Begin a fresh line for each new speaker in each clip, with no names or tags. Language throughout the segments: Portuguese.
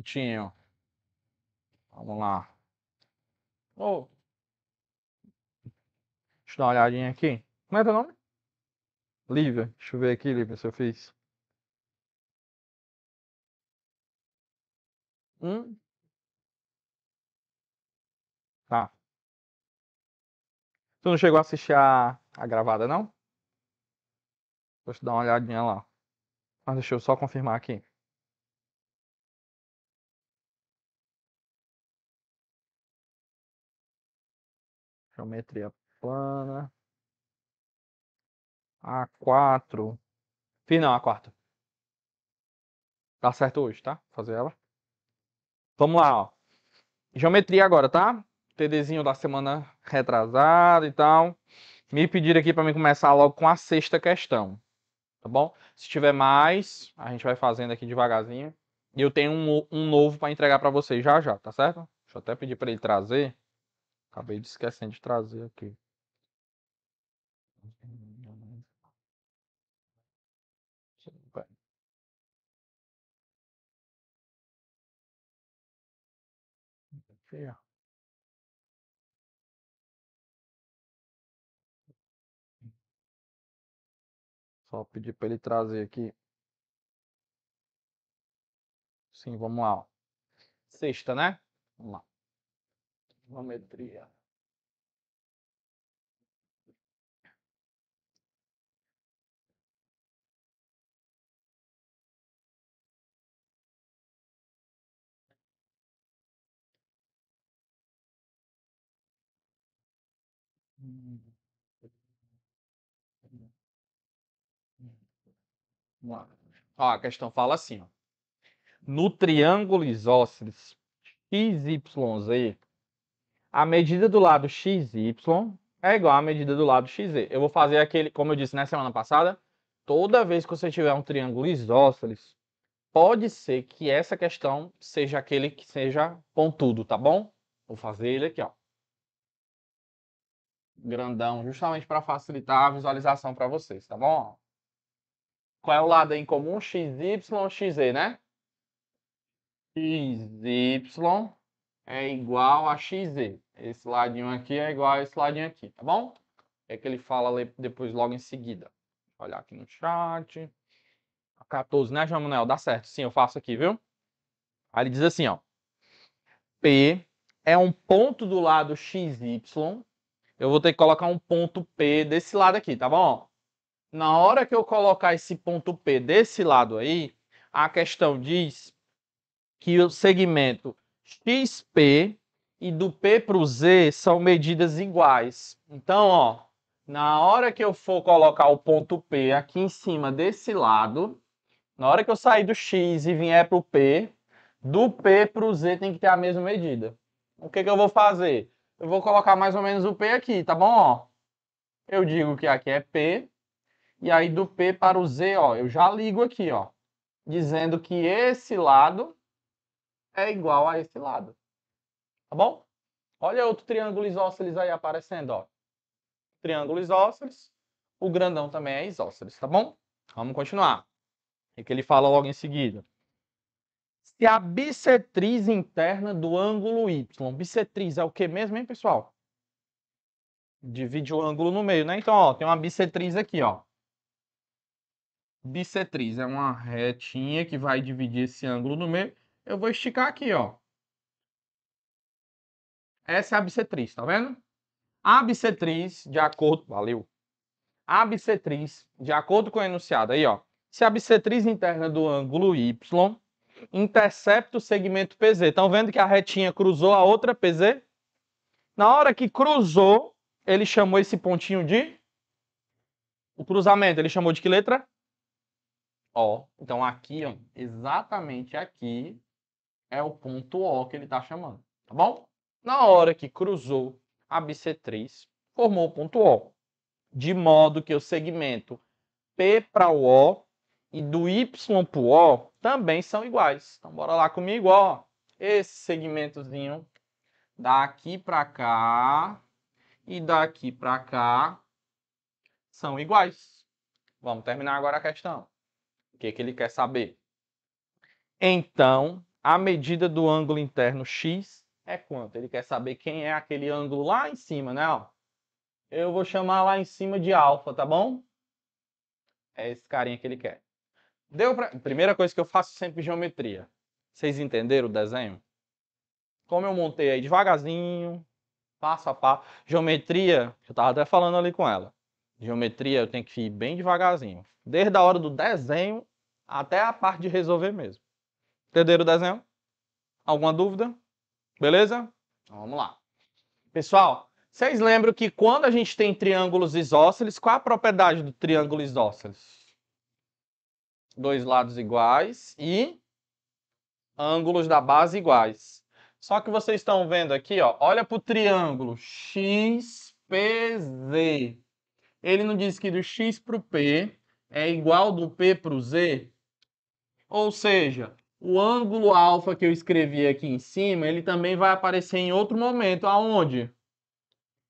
minutinho. Vamos lá. Oh.
Deixa eu dar uma olhadinha aqui. Como é teu nome? Lívia. Deixa eu ver aqui, Lívia, se eu fiz.
Hum? Tá. Tu não
chegou a assistir a, a gravada, não? Deixa eu dar uma olhadinha lá. Mas ah, deixa eu só confirmar aqui.
geometria plana. A4. final
A4. Tá certo hoje, tá? fazer ela. Vamos lá, ó. Geometria agora, tá? TDzinho da semana retrasada e tal. Me pediram aqui para mim começar logo com a sexta questão. Tá bom? Se tiver mais, a gente vai fazendo aqui devagarzinho. E eu tenho um, um novo para entregar para vocês já já, tá certo? Deixa eu até pedir para ele trazer. Acabei de esquecendo de trazer aqui.
Aqui, ó. Só pedir para ele trazer aqui. Sim, vamos lá. Sexta, né? Vamos lá geometria.
Ó, a questão fala assim, ó. No triângulo isósceles XYZ, a medida do lado XY é igual à medida do lado XZ. Eu vou fazer aquele, como eu disse na semana passada, toda vez que você tiver um triângulo isósceles, pode ser que essa questão seja aquele que seja pontudo, tá bom? Vou fazer ele aqui, ó. Grandão, justamente para facilitar a visualização para vocês, tá bom? Qual é o lado em comum? XY, XZ, né? XY, é igual a XZ. Esse ladinho aqui é igual a esse ladinho aqui, tá bom? É que ele fala depois logo em seguida. Vou olhar aqui no chat. 14, né, João Manuel? Dá certo. Sim, eu faço aqui, viu? Aí ele diz assim, ó. P é um ponto do lado XY. Eu vou ter que colocar um ponto P desse lado aqui, tá bom? Na hora que eu colocar esse ponto P desse lado aí, a questão diz que o segmento XP e do P para o Z são medidas iguais. Então, ó, na hora que eu for colocar o ponto P aqui em cima desse lado, na hora que eu sair do X e vier para o P, do P para o Z tem que ter a mesma medida. O que, que eu vou fazer? Eu vou colocar mais ou menos o P aqui, tá bom? Ó, eu digo que aqui é P, e aí do P para o Z, ó, eu já ligo aqui, ó, dizendo que esse lado é igual a esse lado. Tá bom? Olha outro triângulo isósceles aí aparecendo, ó. Triângulo isósceles. O grandão também é isósceles, tá bom? Vamos continuar. O que ele fala logo em seguida. Se a bissetriz interna do ângulo y, bissetriz é o que mesmo, hein, pessoal? Divide o ângulo no meio, né? Então, ó, tem uma bissetriz aqui, ó. Bissetriz é uma retinha que vai dividir esse ângulo no meio eu vou esticar aqui, ó. Essa é a bissetriz, tá vendo? A bissetriz, de acordo... Valeu! A bissetriz, de acordo com o enunciado aí, ó. Se a bissetriz interna do ângulo Y intercepta o segmento PZ. Estão vendo que a retinha cruzou a outra PZ? Na hora que cruzou, ele chamou esse pontinho de... O cruzamento, ele chamou de que letra? Ó. Então aqui, ó, exatamente aqui, é o ponto O que ele está chamando, tá bom? Na hora que cruzou a BC3, formou o ponto O, de modo que o segmento P para o O e do Y para o O também são iguais. Então, bora lá comigo, ó. Esse segmentozinho daqui para cá e daqui para cá são iguais. Vamos terminar agora a questão. O que, que ele quer saber? Então, a medida do ângulo interno x é quanto? Ele quer saber quem é aquele ângulo lá em cima, né? eu vou chamar lá em cima de alfa, tá bom? É esse carinha que ele quer. Deu pra... Primeira coisa que eu faço sempre geometria. Vocês entenderam o desenho? Como eu montei aí devagarzinho, passo a passo. Geometria, eu tava até falando ali com ela. Geometria eu tenho que ir bem devagarzinho. Desde a hora do desenho até a parte de resolver mesmo. Entenderam o desenho? Alguma dúvida? Beleza? Então, vamos lá. Pessoal, vocês lembram que quando a gente tem triângulos isósceles, qual a propriedade do triângulo isósceles? Dois lados iguais e ângulos da base iguais. Só que vocês estão vendo aqui, ó, olha para o triângulo XPZ. Ele não diz que do X para o P é igual do P para o Z? Ou seja, o ângulo alfa que eu escrevi aqui em cima, ele também vai aparecer em outro momento. Aonde?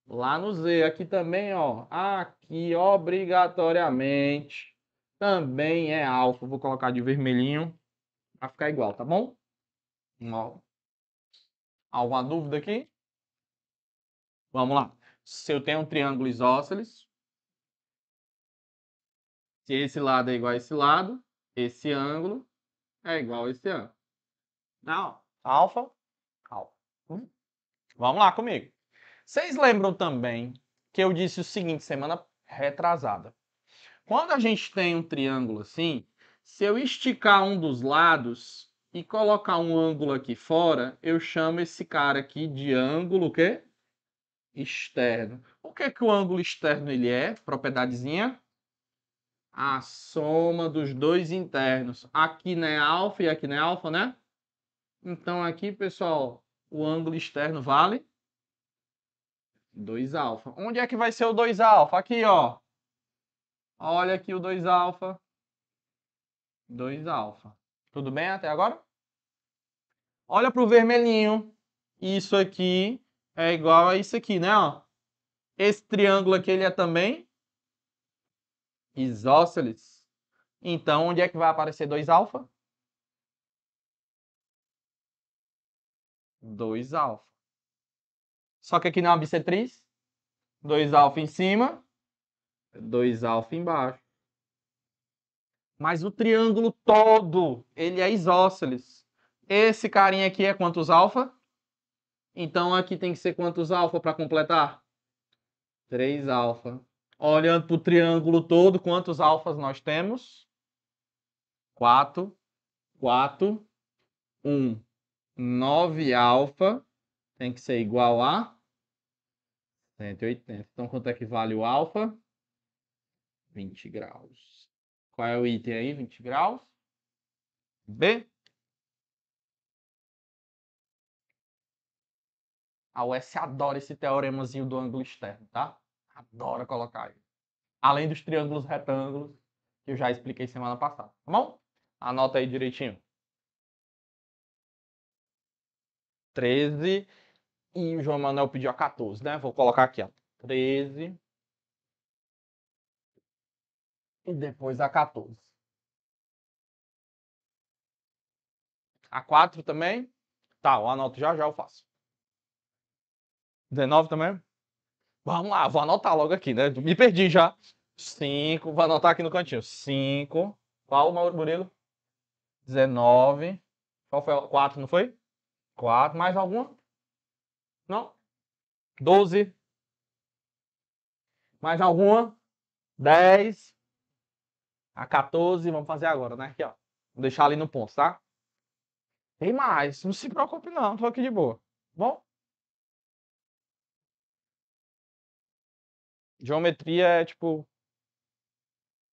Lá no Z. Aqui também, ó. Aqui, obrigatoriamente, também é alfa. Vou colocar de vermelhinho para ficar igual, tá bom? Ó. Alguma dúvida aqui? Vamos lá. Se eu tenho um triângulo isósceles, se esse lado é igual a esse lado, esse ângulo é igual esse ano. Não. Alfa? Alfa. Hum. Vamos lá comigo. Vocês lembram também que eu disse o seguinte semana retrasada. Quando a gente tem um triângulo assim, se eu esticar um dos lados e colocar um ângulo aqui fora, eu chamo esse cara aqui de ângulo o quê? externo. O que é que o ângulo externo ele é? Propriedadezinha a soma dos dois internos. Aqui não é alfa e aqui não é alfa, né? Então aqui, pessoal, o ângulo externo vale 2 alfa. Onde é que vai ser o 2 alfa? Aqui, ó. Olha aqui o 2 alfa. 2 alfa. Tudo bem até agora? Olha para o vermelhinho. Isso aqui é igual a isso aqui, né? Ó. Esse triângulo aqui ele é também isósceles. Então, onde é que vai aparecer 2 alfa? 2 alfa. Só que aqui na bissetriz, 2 alfa em cima, 2 alfa embaixo. Mas o triângulo todo, ele é isósceles. Esse carinha aqui é quantos alfa? Então aqui tem que ser quantos alfa para completar? 3 alfa. Olhando para o triângulo todo, quantos alfas nós temos? 4, 4, 1. 9 alfa tem que ser igual a 180. Então, quanto é que vale o alfa? 20 graus. Qual é o item aí? 20 graus? B. A UES adora esse teoremazinho do ângulo externo, tá? Adoro colocar aí. Além dos triângulos retângulos, que eu já expliquei semana passada, tá bom? Anota aí direitinho. 13 e o João Manuel pediu a 14, né? Vou colocar aqui, ó. 13 e depois a 14. A 4 também? Tá, eu anoto já já, eu faço. 19 também? Vamos lá, vou anotar logo aqui, né? Me perdi já. Cinco, vou anotar aqui no cantinho. Cinco. Qual, Mauro Murilo? 19. Qual foi? 4, não foi? 4. Mais alguma? Não? 12. Mais alguma? 10. A 14. Vamos fazer agora, né? Aqui, ó. Vou deixar ali no ponto, tá? Tem mais. Não se preocupe, não. Tô aqui de boa. Bom? Geometria é tipo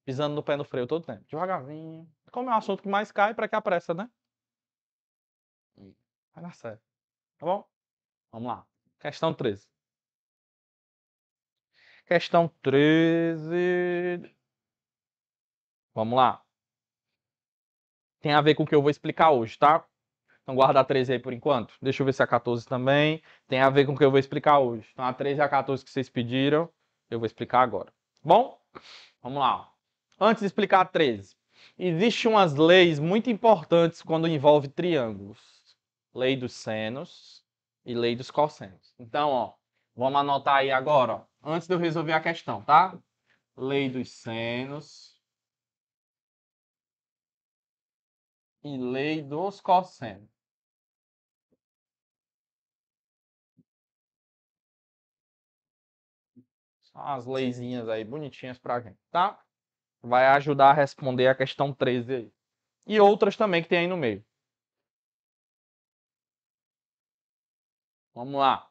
pisando no pé no freio todo tempo, devagarzinho. Como é o assunto que mais cai, para que a pressa, né? Vai dar certo. Tá bom? Vamos lá. Questão 13. Questão 13. Vamos lá. Tem a ver com o que eu vou explicar hoje, tá? Então guarda a 13 aí por enquanto. Deixa eu ver se é a 14 também. Tem a ver com o que eu vou explicar hoje. Então a 13 e a 14 que vocês pediram. Eu vou explicar agora. Bom, vamos lá. Antes de explicar a 13, existem umas leis muito importantes quando envolve triângulos. Lei dos senos e lei dos cossenos. Então, ó, vamos anotar aí agora, ó, antes de eu resolver a questão, tá? Lei dos senos
e lei dos cossenos. as
leizinhas aí bonitinhas pra gente, tá? Vai ajudar a responder a questão 13 aí. E outras também que tem aí no meio. Vamos lá.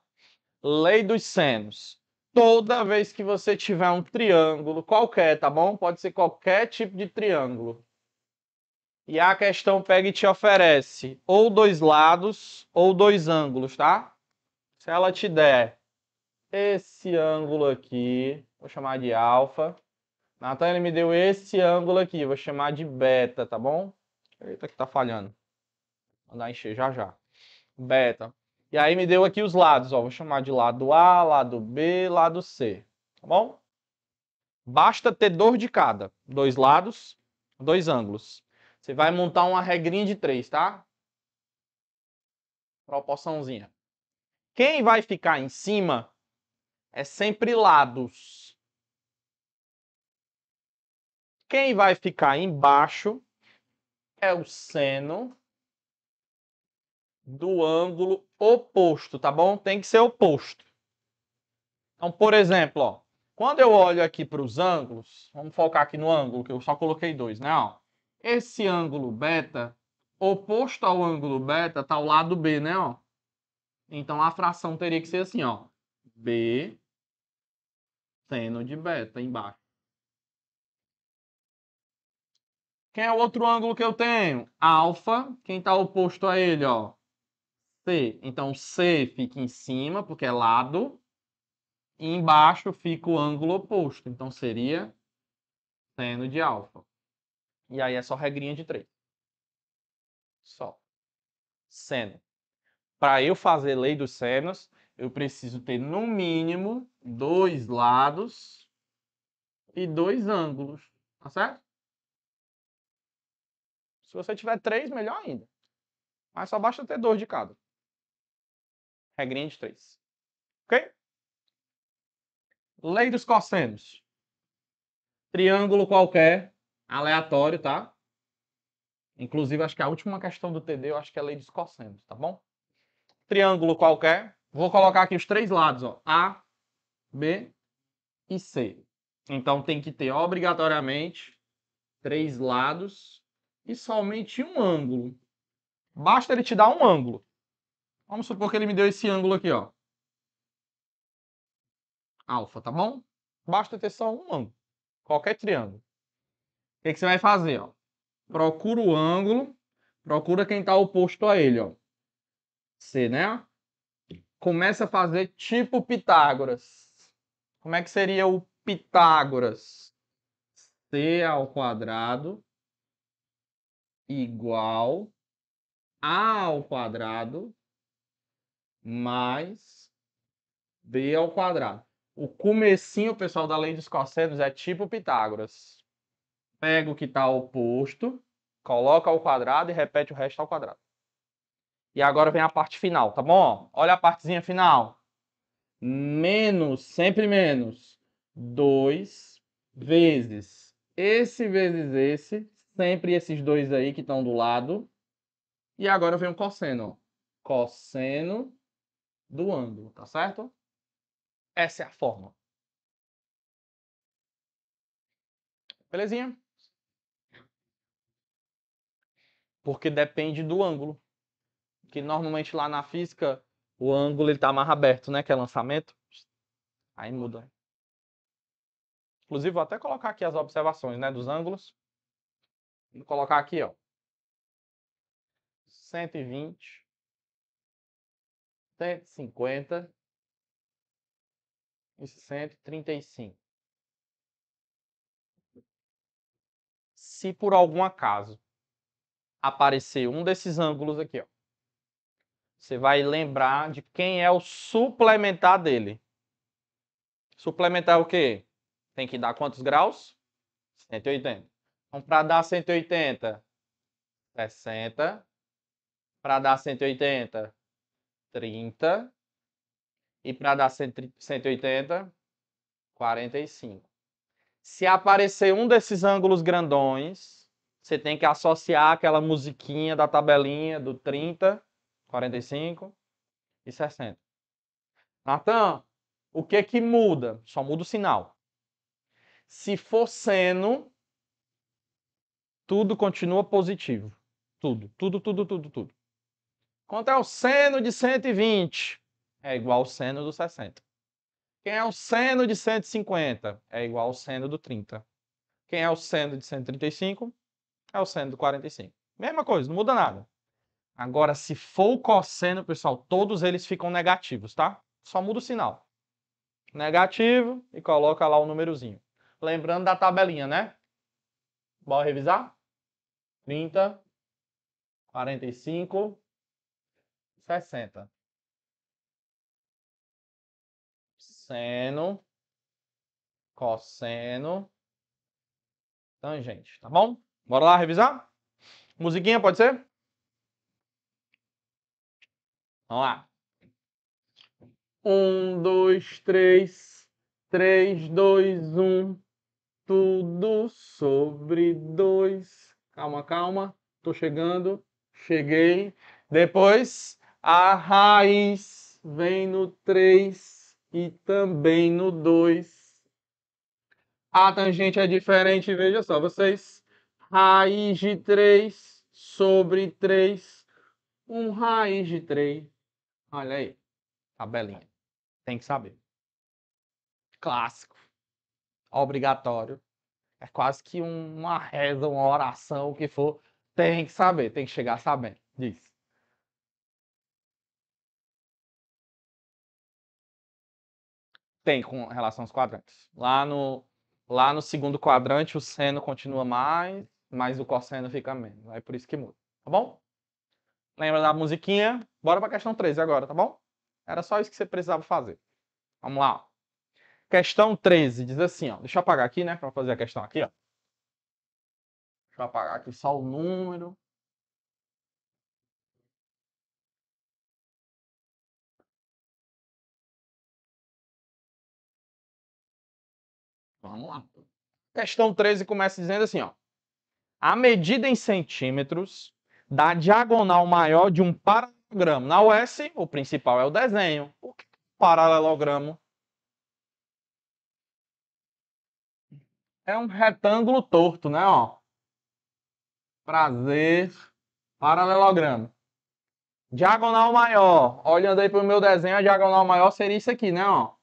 Lei dos senos. Toda vez que você tiver um triângulo, qualquer, tá bom? Pode ser qualquer tipo de triângulo. E a questão pega e te oferece ou dois lados ou dois ângulos, tá? Se ela te der esse ângulo aqui, vou chamar de alfa. Natan, ele me deu esse ângulo aqui, vou chamar de beta, tá bom? Eita que tá falhando. Vou mandar encher já já. Beta. E aí me deu aqui os lados, ó, vou chamar de lado A, lado B, lado C, tá bom? Basta ter dois de cada, dois lados, dois ângulos. Você vai montar uma regrinha de três, tá? Proporçãozinha. Quem vai ficar em cima é sempre lados. Quem vai ficar embaixo é o seno do ângulo oposto, tá bom? Tem que ser oposto. Então, por exemplo, ó, quando eu olho aqui para os ângulos, vamos focar aqui no ângulo, que eu só coloquei dois, né? Ó, esse ângulo beta, oposto ao ângulo beta, está o lado B, né? Ó, então, a fração teria que ser assim, ó. B seno de beta embaixo. Quem é o outro ângulo que eu tenho? Alfa. Quem está oposto a ele, ó? C. Então, C fica em cima, porque é lado. E embaixo fica o ângulo oposto. Então, seria seno de alfa. E aí é só regrinha de 3. Só. Seno. Para eu fazer lei dos senos, eu preciso ter no mínimo dois lados e dois ângulos, tá certo? Se você tiver três, melhor ainda. Mas só basta ter dois de cada. Regrinha de três. Ok? Lei dos cossenos. Triângulo qualquer, aleatório, tá? Inclusive, acho que a última questão do TD, eu acho que é a lei dos cossenos, tá bom? Triângulo qualquer, Vou colocar aqui os três lados, ó, A, B e C. Então tem que ter obrigatoriamente três lados e somente um ângulo. Basta ele te dar um ângulo. Vamos supor que ele me deu esse ângulo aqui, ó. Alfa, tá bom? Basta ter só um ângulo. Qualquer triângulo. O que, que você vai fazer, ó? Procura o ângulo. Procura quem está oposto a ele, ó. C, né? começa a fazer tipo Pitágoras. Como é que seria o Pitágoras? C ao quadrado igual a ao quadrado mais b ao quadrado. O comecinho, pessoal, da lei dos cossenos é tipo Pitágoras. Pega o que está oposto, coloca ao quadrado e repete o resto ao quadrado. E agora vem a parte final, tá bom? Olha a partezinha final. Menos, sempre menos, 2 vezes esse vezes esse, sempre esses dois aí que estão do lado. E agora vem o cosseno, ó. Cosseno do ângulo, tá certo? Essa é a forma. Belezinha? Porque depende do ângulo que normalmente lá na física o ângulo ele tá mais aberto, né? Que é lançamento. Aí muda. Inclusive, vou até colocar aqui as observações, né? Dos ângulos. Vou colocar aqui, ó. 120. 150. E 135. Se por algum acaso aparecer um desses ângulos aqui, ó você vai lembrar de quem é o suplementar dele. Suplementar o quê? Tem que dar quantos graus? 180. Então, para dar 180, 60. Para dar 180, 30. E para dar 180, 45. Se aparecer um desses ângulos grandões, você tem que associar aquela musiquinha da tabelinha do 30 45 e 60. Natan, o que é que muda? Só muda o sinal. Se for seno, tudo continua positivo. Tudo, tudo, tudo, tudo, tudo. Quanto é o seno de 120? É igual ao seno do 60. Quem é o seno de 150? É igual ao seno do 30. Quem é o seno de 135? É o seno do 45. Mesma coisa, não muda nada. Agora, se for o cosseno, pessoal, todos eles ficam negativos, tá? Só muda o sinal. Negativo e coloca lá o númerozinho. Lembrando da tabelinha, né? Bora revisar? 30, 45, 60. Seno, cosseno, tangente, tá bom? Bora lá revisar? Musiquinha, pode ser? Vamos lá. Um, dois, três, três, dois, um. Tudo sobre dois. Calma, calma. Tô chegando. Cheguei. Depois, a raiz vem no três e também no dois. A tangente é diferente, veja só vocês. Raiz de três sobre três. Um raiz de três Olha aí. Tabelinha. Tá. Tem que saber. Clássico. Obrigatório. É quase que uma reza, uma oração, o que for. Tem que saber, tem que chegar sabendo. Diz. Tem com relação aos quadrantes. Lá no, lá no segundo quadrante, o seno continua mais, mas o cosseno fica menos. É por isso que muda. Tá bom? Lembra da musiquinha? Bora para a questão 13 agora, tá bom? Era só isso que você precisava fazer. Vamos lá. Questão 13 diz assim, ó. Deixa eu apagar aqui, né, para fazer a questão aqui, ó. Deixa eu apagar aqui só o número.
Vamos lá. Questão 13 começa dizendo assim, ó. A medida em
centímetros da diagonal maior de um paralelogramo. Na US, o principal é o desenho. O que é um paralelogramo? É um retângulo torto, né? Ó. Prazer, paralelogramo. Diagonal maior. Olhando aí para o meu desenho, a diagonal maior seria isso aqui, né? Ó.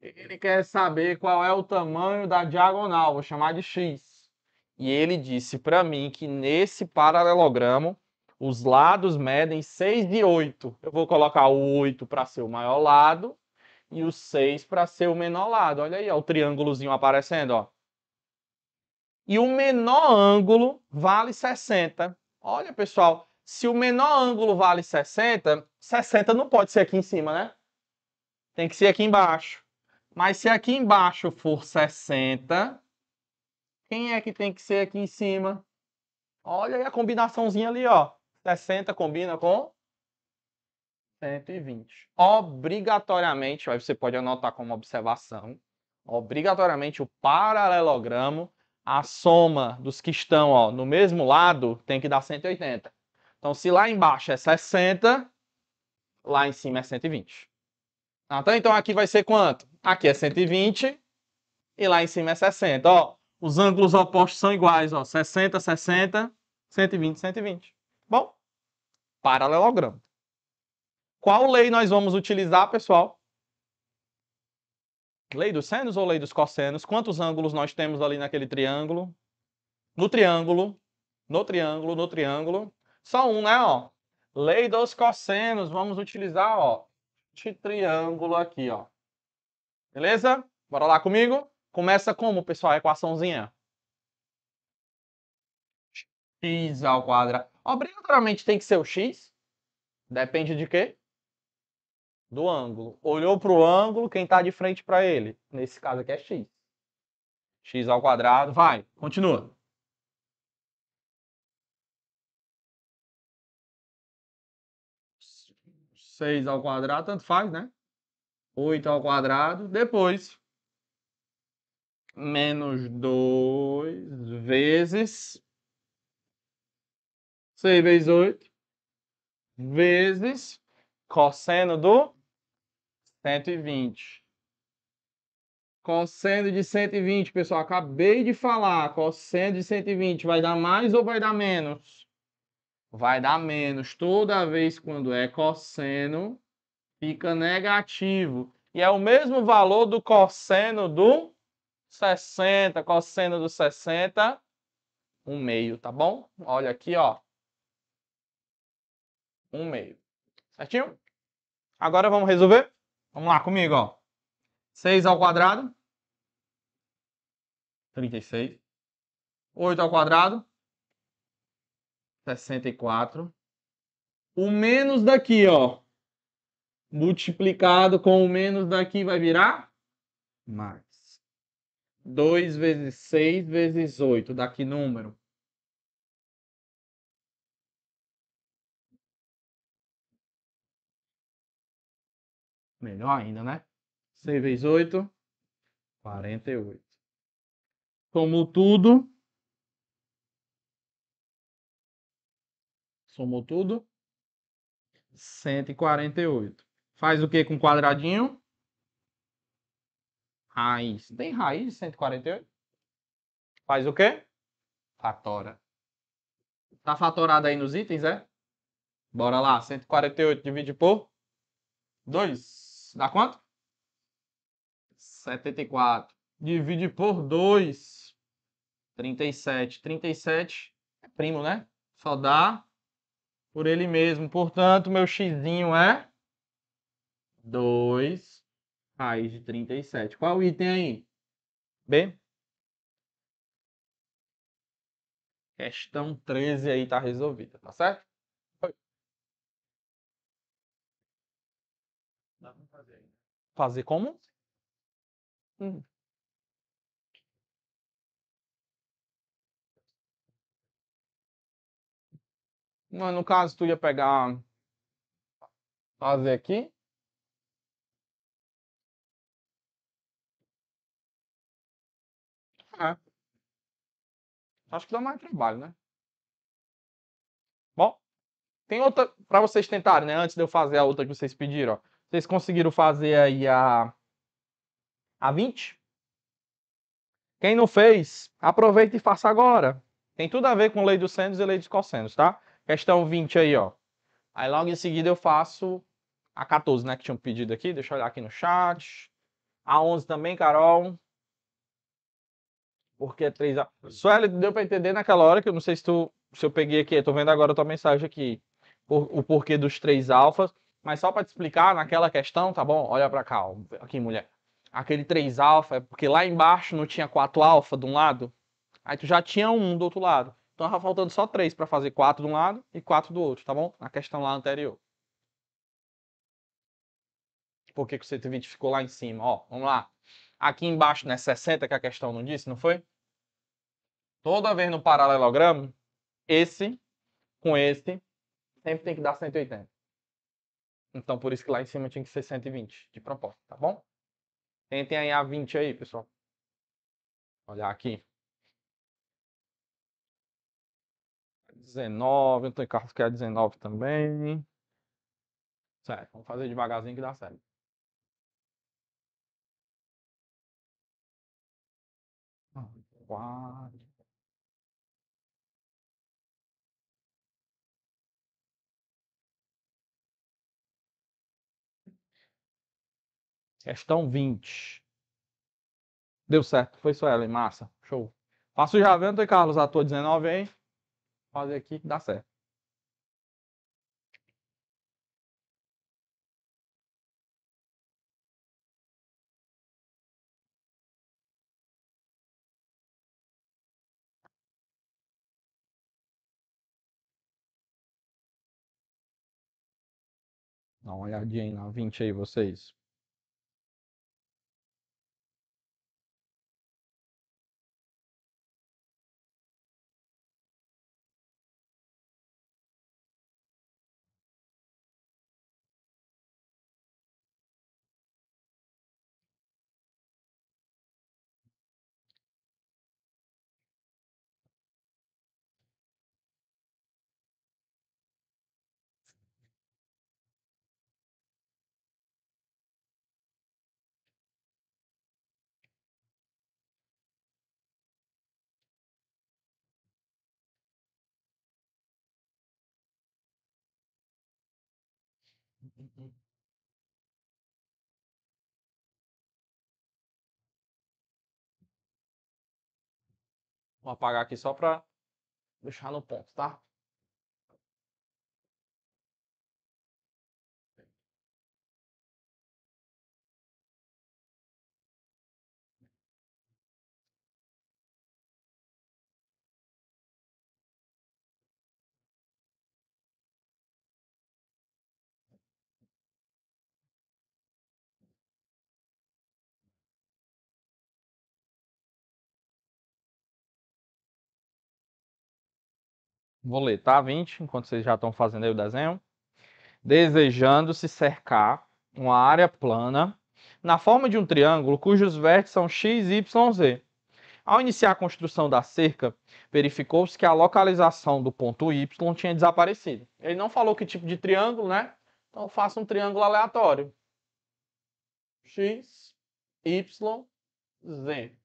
Ele quer saber qual é o tamanho da diagonal. Vou chamar de x e ele disse para mim que nesse paralelogramo os lados medem 6 de 8. Eu vou colocar o 8 para ser o maior lado e o 6 para ser o menor lado. Olha aí, ó, o triângulozinho aparecendo, ó. E o menor ângulo vale 60. Olha, pessoal, se o menor ângulo vale 60, 60 não pode ser aqui em cima, né? Tem que ser aqui embaixo. Mas se aqui embaixo for 60, quem é que tem que ser aqui em cima? Olha aí a combinaçãozinha ali, ó. 60 combina com 120. Obrigatoriamente, aí você pode anotar como observação, obrigatoriamente o paralelogramo, a soma dos que estão ó, no mesmo lado tem que dar 180. Então, se lá embaixo é 60, lá em cima é 120. Tá, então, Então, aqui vai ser quanto? Aqui é 120 e lá em cima é 60. Ó, os ângulos opostos são iguais, ó, 60, 60, 120, 120. Bom, paralelogramo. Qual lei nós vamos utilizar, pessoal? Lei dos senos ou lei dos cossenos? Quantos ângulos nós temos ali naquele triângulo? No triângulo, no triângulo, no triângulo. Só um, né, ó? Lei dos cossenos, vamos utilizar, ó, este triângulo aqui, ó. Beleza? Bora lá comigo? Começa como, pessoal, a equaçãozinha? x ao quadrado. Obrigatoriamente tem que ser o x. Depende de quê? Do ângulo. Olhou para o ângulo, quem está de frente para ele? Nesse caso aqui
é x. x ao quadrado. Vai, continua.
seis ao quadrado, tanto faz, né? oito ao quadrado. Depois, menos 2 vezes 6 vezes 8 vezes cosseno do 120. Cosseno de 120, pessoal, acabei de falar. Cosseno de 120 vai dar mais ou vai dar menos? Vai dar menos. Toda vez quando é cosseno, fica negativo. E é o mesmo valor do cosseno do 60, cosseno dos 60, 1 meio, tá bom? Olha aqui, ó. 1 meio. Certinho? Agora vamos resolver? Vamos lá comigo, ó. 6 ao quadrado. 36. 8 ao quadrado. 64. O menos daqui, ó. Multiplicado com o menos daqui vai virar mais. 2 vezes 6 vezes 8, dá que número?
Melhor ainda, né? 6 vezes 8,
48. Somou tudo. Somou tudo. 148. Faz o que com quadradinho? raiz. Tem raiz de 148? Faz o quê? Fatora. Tá fatorado aí nos itens, é? Bora lá. 148 divide por 2. Dá quanto? 74. Divide por 2. 37. 37 é primo, né? Só dá por ele mesmo. Portanto, meu x é 2 Raiz de 37. Qual item aí? B? Questão 13 aí tá resolvida, tá certo? Foi.
Dá pra fazer ainda.
Fazer como? Hum. Mas no caso, tu ia pegar.
Fazer aqui. É. Acho que dá mais trabalho, né?
Bom, tem outra para vocês tentarem, né? Antes de eu fazer a outra que vocês pediram, ó. Vocês conseguiram fazer aí a a 20? Quem não fez, aproveita e faça agora. Tem tudo a ver com lei dos senos e lei dos cossenos, tá? Questão 20 aí, ó. Aí logo em seguida eu faço a 14, né, que tinham pedido aqui. Deixa eu olhar aqui no chat. A 11 também, Carol porque é 3 a é. Sueli, deu para entender naquela hora que eu não sei se tu se eu peguei aqui, eu tô vendo agora a tua mensagem aqui, o, o porquê dos três alfas, mas só para te explicar naquela questão, tá bom? Olha para cá, ó, aqui mulher. Aquele três alfa é porque lá embaixo não tinha quatro alfa de um lado, aí tu já tinha um do outro lado. Então tava faltando só três para fazer quatro de um lado e quatro do outro, tá bom? Na questão lá anterior. Por que, que o 120 ficou lá em cima? Ó, vamos lá. Aqui embaixo, né? 60 que a questão não disse, não foi? Toda vez no paralelogramo, esse com esse sempre tem que dar 180. Então, por isso que lá em cima tinha que ser 120 de propósito, tá bom? Tentem aí a 20 aí, pessoal. Olhar aqui. 19, Antônio Carlos quer 19 também. Certo,
vamos fazer devagarzinho que dá certo. quatro. Questão 20.
Deu certo, foi só ela, hein? massa. Show. Faço já vendo, hein, Carlos, ator 19 hein?
Fazer aqui que dá certo. Dá uma olhadinha aí na 20 aí, vocês. Hum.
Vou apagar aqui só para deixar no ponto, tá? Vou ler, tá? 20, enquanto vocês já estão fazendo aí o desenho. Desejando se cercar uma área plana na forma de um triângulo cujos vértices são x, y, z. Ao iniciar a construção da cerca, verificou-se que a localização do ponto y tinha desaparecido. Ele não falou que tipo de triângulo, né? Então faça um triângulo aleatório. x, y, z.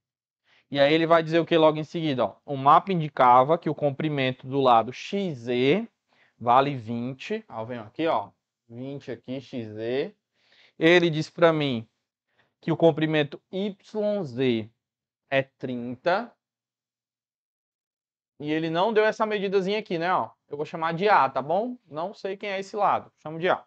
E aí ele vai dizer o que logo em seguida? Ó? O mapa indicava que o comprimento do lado XZ vale 20. Ó, venho aqui, ó, 20 aqui, XZ. Ele diz para mim que o comprimento YZ é 30. E ele não deu essa medidazinha aqui, né? Ó, eu vou chamar de A, tá bom? Não sei quem é esse lado, chamo de A.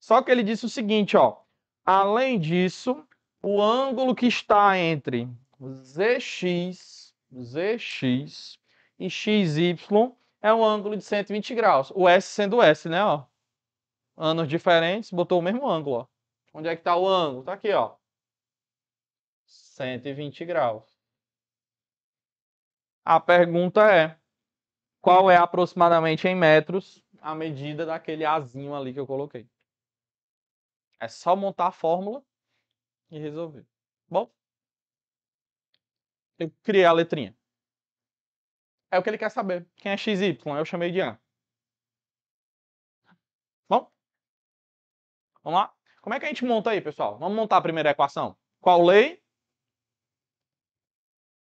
Só que ele disse o seguinte, ó. Além disso, o ângulo que está entre ZX, ZX e XY é um ângulo de 120 graus. O S sendo S, né? Ó. Anos diferentes, botou o mesmo ângulo. Ó. Onde é que está o ângulo? Está aqui, ó. 120 graus. A pergunta é: qual é aproximadamente em metros a medida daquele azinho ali que eu coloquei? É só montar a fórmula e resolvi. Bom, eu criei a letrinha. É o que ele quer saber. Quem é XY? Eu chamei de A. Bom, vamos lá. Como é que a gente monta aí, pessoal? Vamos montar a primeira equação. Qual lei?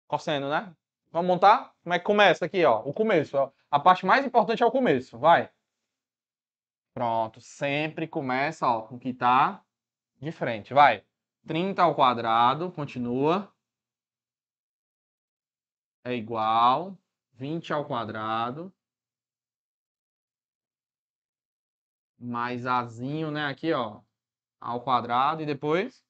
Cosseno, né? Vamos montar? Como é que começa aqui, ó? O começo. Ó. A parte mais importante é o começo. Vai. Pronto. Sempre começa, ó, com o que tá de frente. Vai. 30 ao quadrado, continua, é igual 20 ao quadrado mais azinho, né, aqui, ó, ao quadrado e depois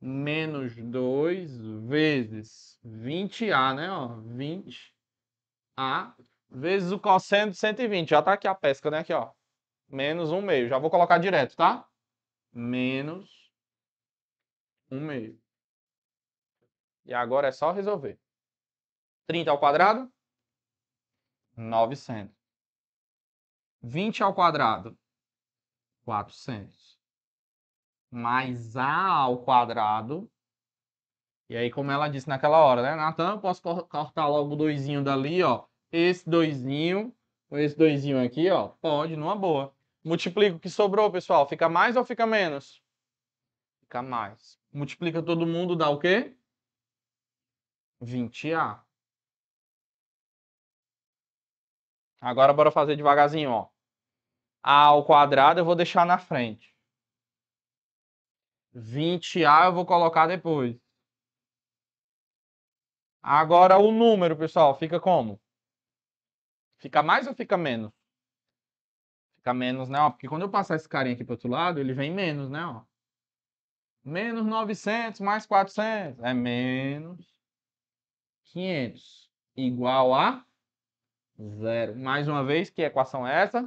menos 2 vezes 20a, né, ó, 20a vezes o cosseno de 120. Já tá aqui a pesca, né, aqui, ó. Menos 1 meio. Já vou colocar direto, tá? Menos um meio. E agora é só resolver. 30 ao quadrado, 900. 20 ao quadrado, 400. Mais A ao quadrado. E aí, como ela disse naquela hora, né, Natan? Eu posso cortar logo o doisinho dali, ó. Esse doisinho, esse doisinho aqui, ó. Pode, numa boa. Multiplico o que sobrou, pessoal. Fica mais ou fica menos? Fica mais. Multiplica todo mundo, dá o quê? 20A. Agora bora fazer devagarzinho, ó. A ao quadrado eu vou deixar na frente. 20A eu vou colocar depois. Agora o número, pessoal, fica como? Fica mais ou fica menos? Fica menos, né? Ó, porque quando eu passar esse carinha aqui pro outro lado, ele vem menos, né? Ó. Menos 900 mais 400 é menos 500. Igual a zero. Mais uma vez, que equação é essa?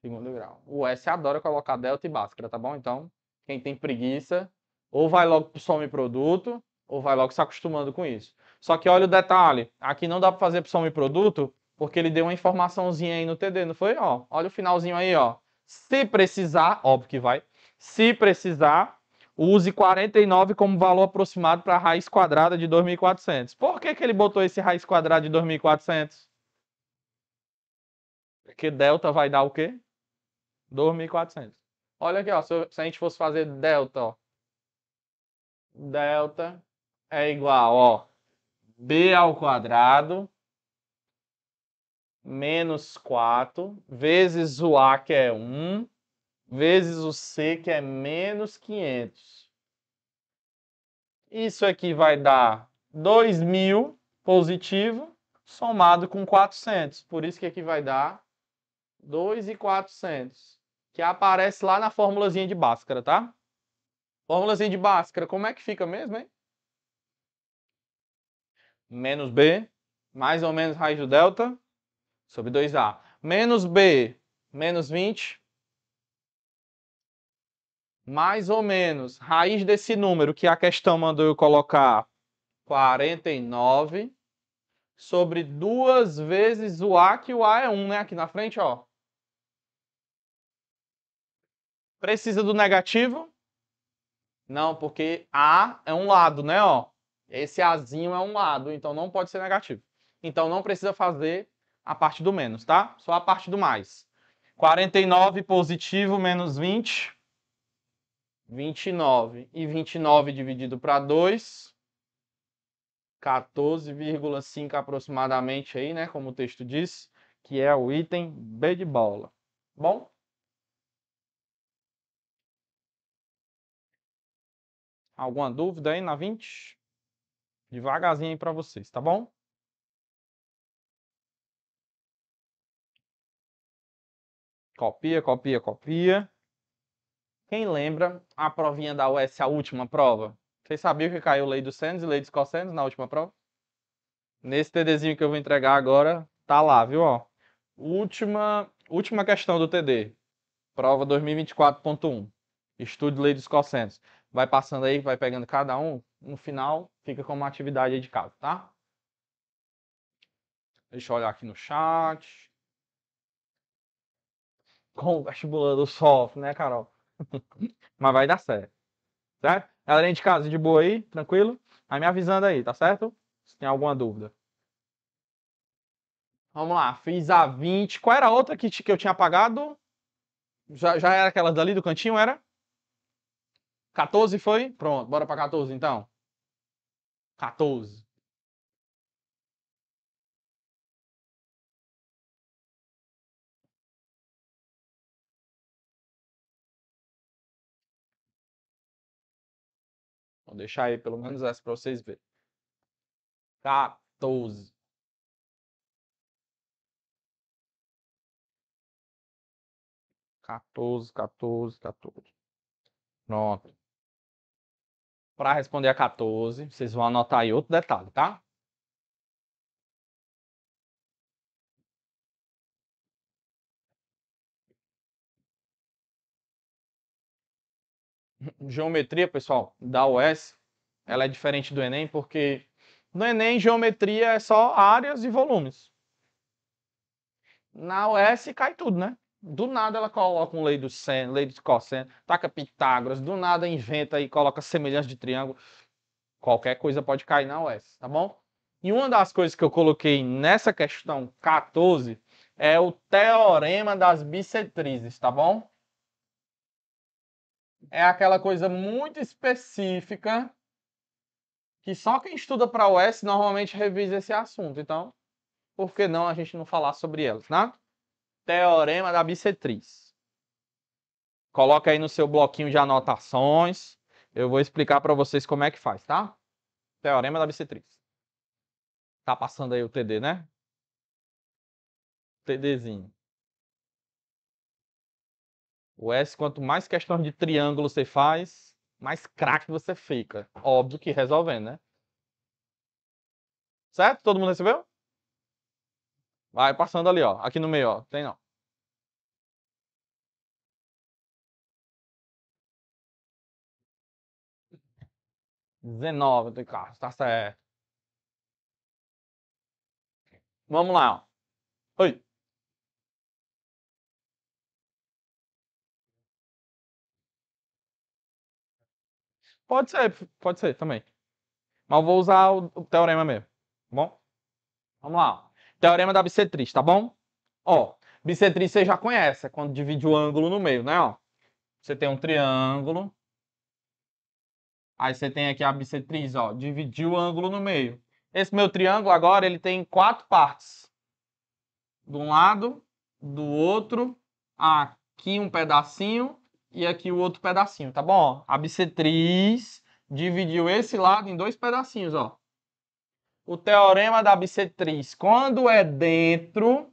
Segundo grau. O S adora colocar delta e báscara, tá bom? Então, quem tem preguiça, ou vai logo pro soma e produto, ou vai logo se acostumando com isso. Só que olha o detalhe. Aqui não dá para fazer pro some e produto, porque ele deu uma informaçãozinha aí no TD, não foi? Ó, olha o finalzinho aí, ó. Se precisar, óbvio que vai se precisar, use 49 como valor aproximado para a raiz quadrada de 2.400. Por que, que ele botou esse raiz quadrada de 2.400? Porque delta vai dar o quê? 2.400. Olha aqui, ó, se, eu, se a gente fosse fazer delta, ó, delta é igual, ó, b ao quadrado menos 4 vezes o a, que é 1, vezes o C, que é menos 500. Isso aqui vai dar 2.000 positivo somado com 400. Por isso que aqui vai dar 2,400, que aparece lá na formulazinha de Bhaskara, tá? Formulazinha de Bhaskara, como é que fica mesmo, hein? Menos B, mais ou menos raiz do delta, sobre 2A. Menos B, menos 20, mais ou menos, raiz desse número que a questão mandou eu colocar 49 sobre duas vezes o A, que o A é 1, né? Aqui na frente, ó. Precisa do negativo? Não, porque A é um lado, né? Ó, esse Azinho é um lado, então não pode ser negativo. Então não precisa fazer a parte do menos, tá? Só a parte do mais. 49 positivo menos 20 29. E 29 dividido para 2, 14,5 aproximadamente aí, né? Como o texto diz, que é o item B de bola. Bom? Alguma dúvida aí na 20? Devagarzinho aí para vocês, tá bom? Copia, copia, copia. Quem lembra a provinha da UES, a última prova? Vocês sabiam que caiu lei dos senos e lei dos cossenos na última prova? Nesse TDzinho que eu vou entregar agora, tá lá, viu? Ó, última, última questão do TD. Prova 2024.1. Estude lei dos cossenos. Vai passando aí, vai pegando cada um. No final, fica como atividade aí de casa, tá? Deixa eu olhar aqui no chat. Como o vestibulador sofre, né, Carol? Mas vai dar certo. Certo? Galerinha de casa, de boa aí, tranquilo? Vai me avisando aí, tá certo? Se tem alguma dúvida. Vamos lá, fiz a 20. Qual era a outra que, que eu tinha apagado? Já, já era aquela dali do cantinho, era? 14 foi? Pronto, bora pra 14 então.
14. Vou deixar aí pelo menos essa para vocês verem. 14. Quatorze, 14, 14. Pronto. Para responder a
14, vocês vão anotar aí outro detalhe, tá? geometria, pessoal, da UES, ela é diferente do Enem porque no Enem geometria é só áreas e volumes. Na UES cai tudo, né? Do nada ela coloca um lei do seno, lei de cosseno, taca Pitágoras, do nada inventa e coloca semelhança de triângulo. Qualquer coisa pode cair na UES, tá bom? E uma das coisas que eu coloquei nessa questão 14 é o teorema das bissetrizes, tá bom? é aquela coisa muito específica que só quem estuda para a OS normalmente revisa esse assunto. Então, por que não a gente não falar sobre ela, né? Teorema da bissetriz. Coloca aí no seu bloquinho de anotações. Eu vou explicar para vocês como é que faz, tá? Teorema da bissetriz. Tá passando aí o TD, né? TDzinho. O S, quanto mais questões de triângulo você faz, mais craque você fica. Óbvio que resolvendo, né? Certo? Todo mundo recebeu?
Vai passando ali, ó. Aqui no meio, ó. Tem não. Dezenove de carro, tá certo. Vamos lá, ó. Oi. Pode ser, pode ser também.
Mas eu vou usar o, o teorema mesmo, tá bom? Vamos lá. Teorema da bissetriz, tá bom? Ó, bissetriz você já conhece, é quando divide o ângulo no meio, né? Ó, você tem um triângulo. Aí você tem aqui a bissetriz, ó, dividiu o ângulo no meio. Esse meu triângulo agora, ele tem quatro partes. De um lado, do outro, aqui um pedacinho e aqui o outro pedacinho, tá bom? a bissetriz dividiu esse lado em dois pedacinhos, ó. O teorema da bissetriz, quando é dentro,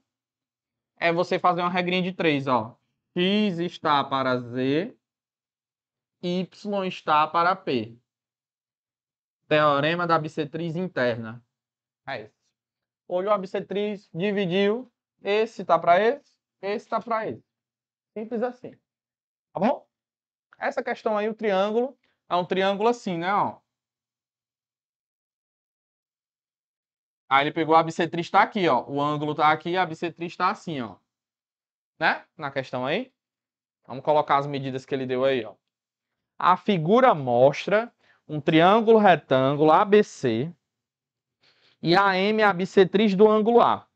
é você fazer uma regrinha de três, ó. x está para z, y está para p. Teorema da bissetriz interna. É isso. Olhou a bissetriz, dividiu, esse está para esse, esse está para esse. Simples assim. Tá bom? Essa questão aí, o triângulo, é um triângulo assim, né? Ó. Aí ele pegou a bissetriz tá aqui, ó. O ângulo tá aqui, a bissetriz tá assim, ó. Né? Na questão aí. Vamos colocar as medidas que ele deu aí, ó. A figura mostra um triângulo retângulo ABC e AM é a bissetriz do ângulo A.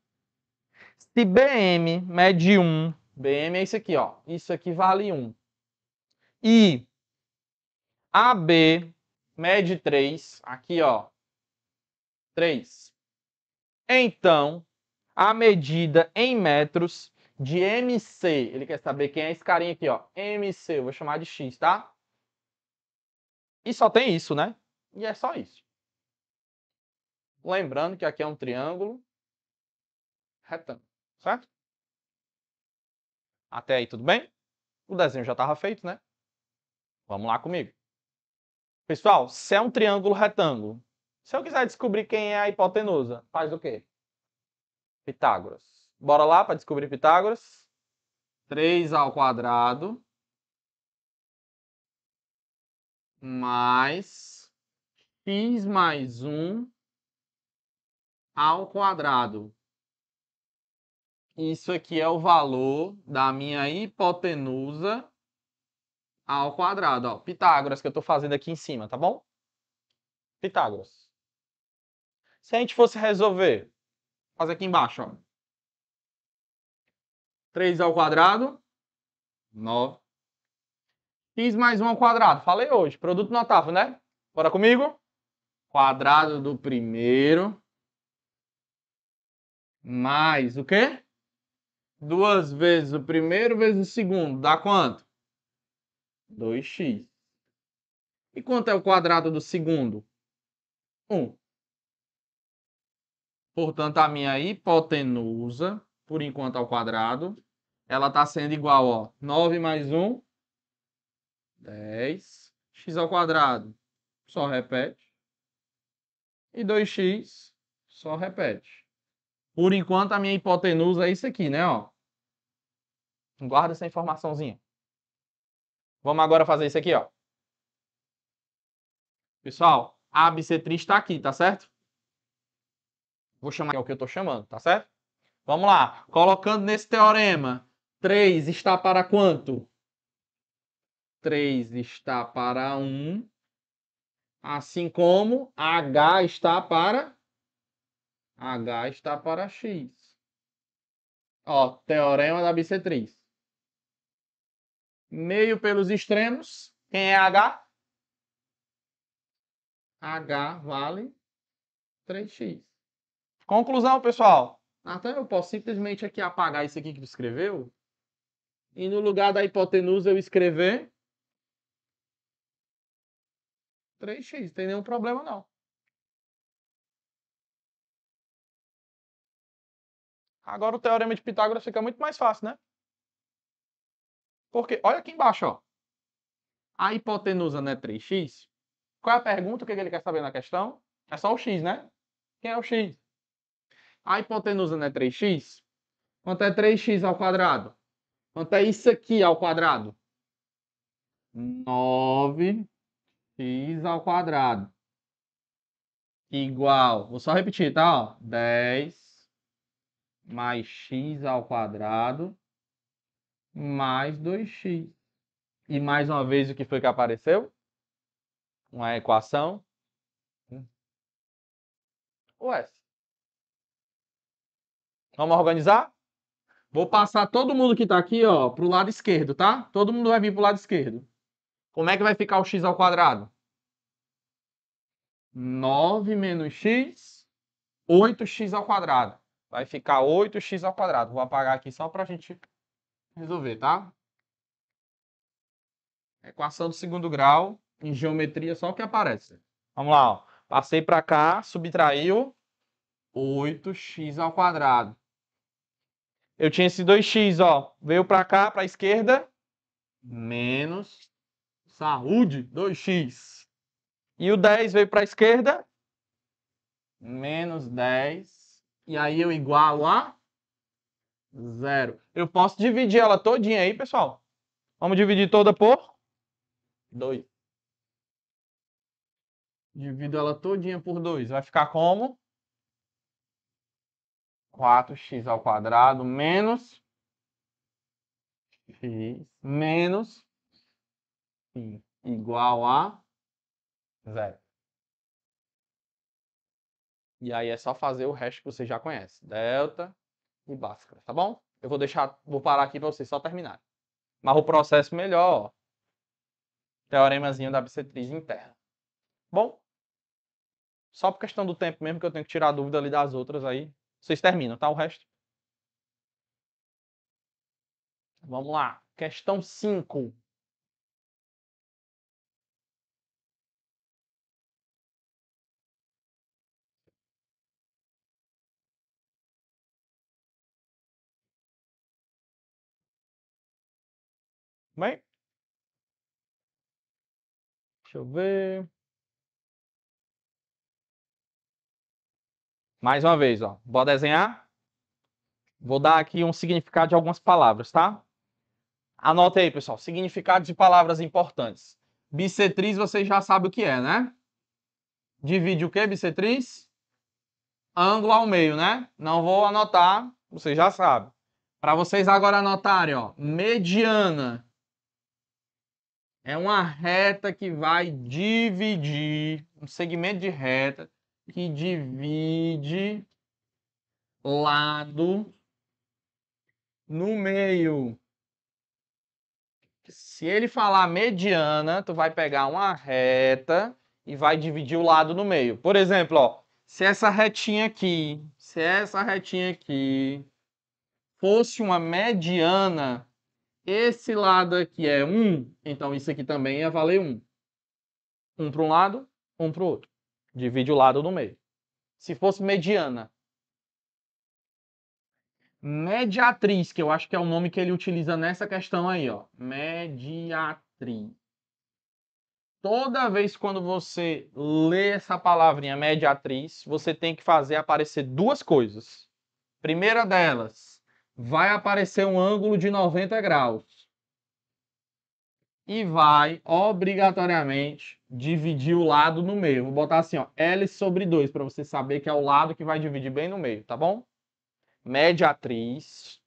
Se BM mede 1, BM é isso aqui, ó. Isso aqui vale 1 e AB mede 3, aqui ó, 3. Então, a medida em metros de MC, ele quer saber quem é esse carinha aqui, ó, MC, eu vou chamar de X, tá? E só tem isso, né? E é só isso. Lembrando que aqui é um triângulo retângulo, certo? Até aí tudo bem? O desenho já estava feito, né? Vamos lá comigo. Pessoal, se é um triângulo retângulo, se eu quiser descobrir quem é a hipotenusa, faz o quê? Pitágoras. Bora lá para descobrir Pitágoras. 3 ao quadrado mais x mais 1 ao quadrado. Isso aqui é o valor da minha hipotenusa a ao quadrado, ó. Pitágoras, que eu estou fazendo aqui em cima, tá bom? Pitágoras. Se a gente fosse resolver, fazer aqui embaixo, ó. 3 ao quadrado, 9. X mais 1 ao quadrado, falei hoje, produto notável, né? Bora comigo? Quadrado do primeiro mais o quê? Duas vezes o primeiro vezes o segundo, dá quanto? 2x. E quanto é o quadrado do segundo? 1. Portanto, a minha hipotenusa, por enquanto ao quadrado, ela está sendo igual, a 9 mais 1, 10, x ao quadrado, só repete, e 2x, só repete. Por enquanto, a minha hipotenusa é isso aqui, né, ó. Guarda essa informaçãozinha. Vamos agora fazer isso aqui, ó. Pessoal, a bissetriz está aqui, tá certo? Vou chamar é o que eu estou chamando, tá certo? Vamos lá. Colocando nesse teorema, 3 está para quanto? 3 está para 1. Assim como H está para... H está para X. Ó, teorema da bissetriz meio pelos extremos. Quem é H? H vale 3x. Conclusão, pessoal. Então eu posso simplesmente aqui apagar isso aqui que tu escreveu. E no lugar da hipotenusa eu
escrever 3x. Não tem nenhum problema, não.
Agora o teorema de Pitágoras fica muito mais fácil, né? Porque, olha aqui embaixo, ó. A hipotenusa não é 3x? Qual é a pergunta? O é que ele quer saber na questão? É só o x, né? Quem é o x? A hipotenusa não é 3x? Quanto é 3x ao quadrado? Quanto é isso aqui ao quadrado? 9x ao quadrado. Igual, vou só repetir, tá? 10 mais x ao quadrado mais 2x. E mais uma vez, o que foi que apareceu? Uma equação. O S. Vamos organizar? Vou passar todo mundo que está aqui ó, para o lado esquerdo, tá? Todo mundo vai vir para o lado esquerdo. Como é que vai ficar o x ao quadrado? 9 menos x, 8x ao quadrado. Vai ficar 8x ao quadrado. Vou apagar aqui só para a gente resolver, tá? Equação do segundo grau em geometria, só o que aparece. Vamos lá, ó. Passei para cá, subtraiu 8x ao quadrado. Eu tinha esse 2x, ó. Veio para cá, para a esquerda, menos saúde, 2x. E o 10 veio para a esquerda, menos 10. E aí eu igualo a zero. Eu posso dividir ela todinha aí, pessoal. Vamos dividir toda por 2. Divido ela todinha por 2. Vai ficar como? 4x ao quadrado menos x menos pi igual a zero. E aí é só fazer o resto que você já conhece. Delta e Bhaskara, tá bom? Eu vou deixar, vou parar aqui para vocês só terminarem. Mas o processo melhor, ó, teoremazinho da bissetriz interna. Bom, só por questão do tempo mesmo que eu tenho que tirar a dúvida ali das outras aí. Vocês terminam, tá? O resto.
Vamos lá. Questão 5. Bem, deixa eu ver.
Mais uma vez, ó. Vou desenhar. Vou dar aqui um significado de algumas palavras, tá? Anota aí, pessoal. Significado de palavras importantes. Bissetriz, vocês já sabem o que é, né? Divide o que, bissetriz? Ângulo ao meio, né? Não vou anotar, vocês já sabem. Para vocês agora anotarem, ó. Mediana é uma reta que vai dividir, um segmento de reta que divide lado no meio. Se ele falar mediana, tu vai pegar uma reta e vai dividir o lado no meio. Por exemplo, ó, se essa retinha aqui, se essa retinha aqui fosse uma mediana, esse lado aqui é 1, então isso aqui também ia valer 1. 1 para um lado, 1 para o outro. Divide o lado do meio. Se fosse mediana. Mediatriz, que eu acho que é o nome que ele utiliza nessa questão aí, ó. Mediatriz. Toda vez quando você lê essa palavrinha mediatriz, você tem que fazer aparecer duas coisas. Primeira delas, vai aparecer um ângulo de 90 graus. E vai, obrigatoriamente, dividir o lado no meio. Vou botar assim, ó, L sobre 2, para você saber que é o lado que vai dividir bem no meio, tá bom? Mediatriz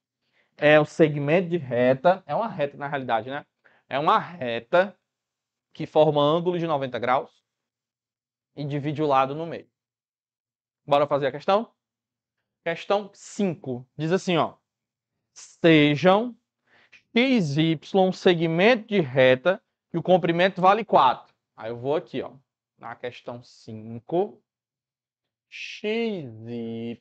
é o segmento de reta, é uma reta na realidade, né? É uma reta que forma ângulo de 90 graus e divide o lado no meio. Bora fazer a questão? Questão 5. Diz assim, ó sejam XY, segmento de reta, e o comprimento vale 4. Aí eu vou aqui, ó, na questão 5, XY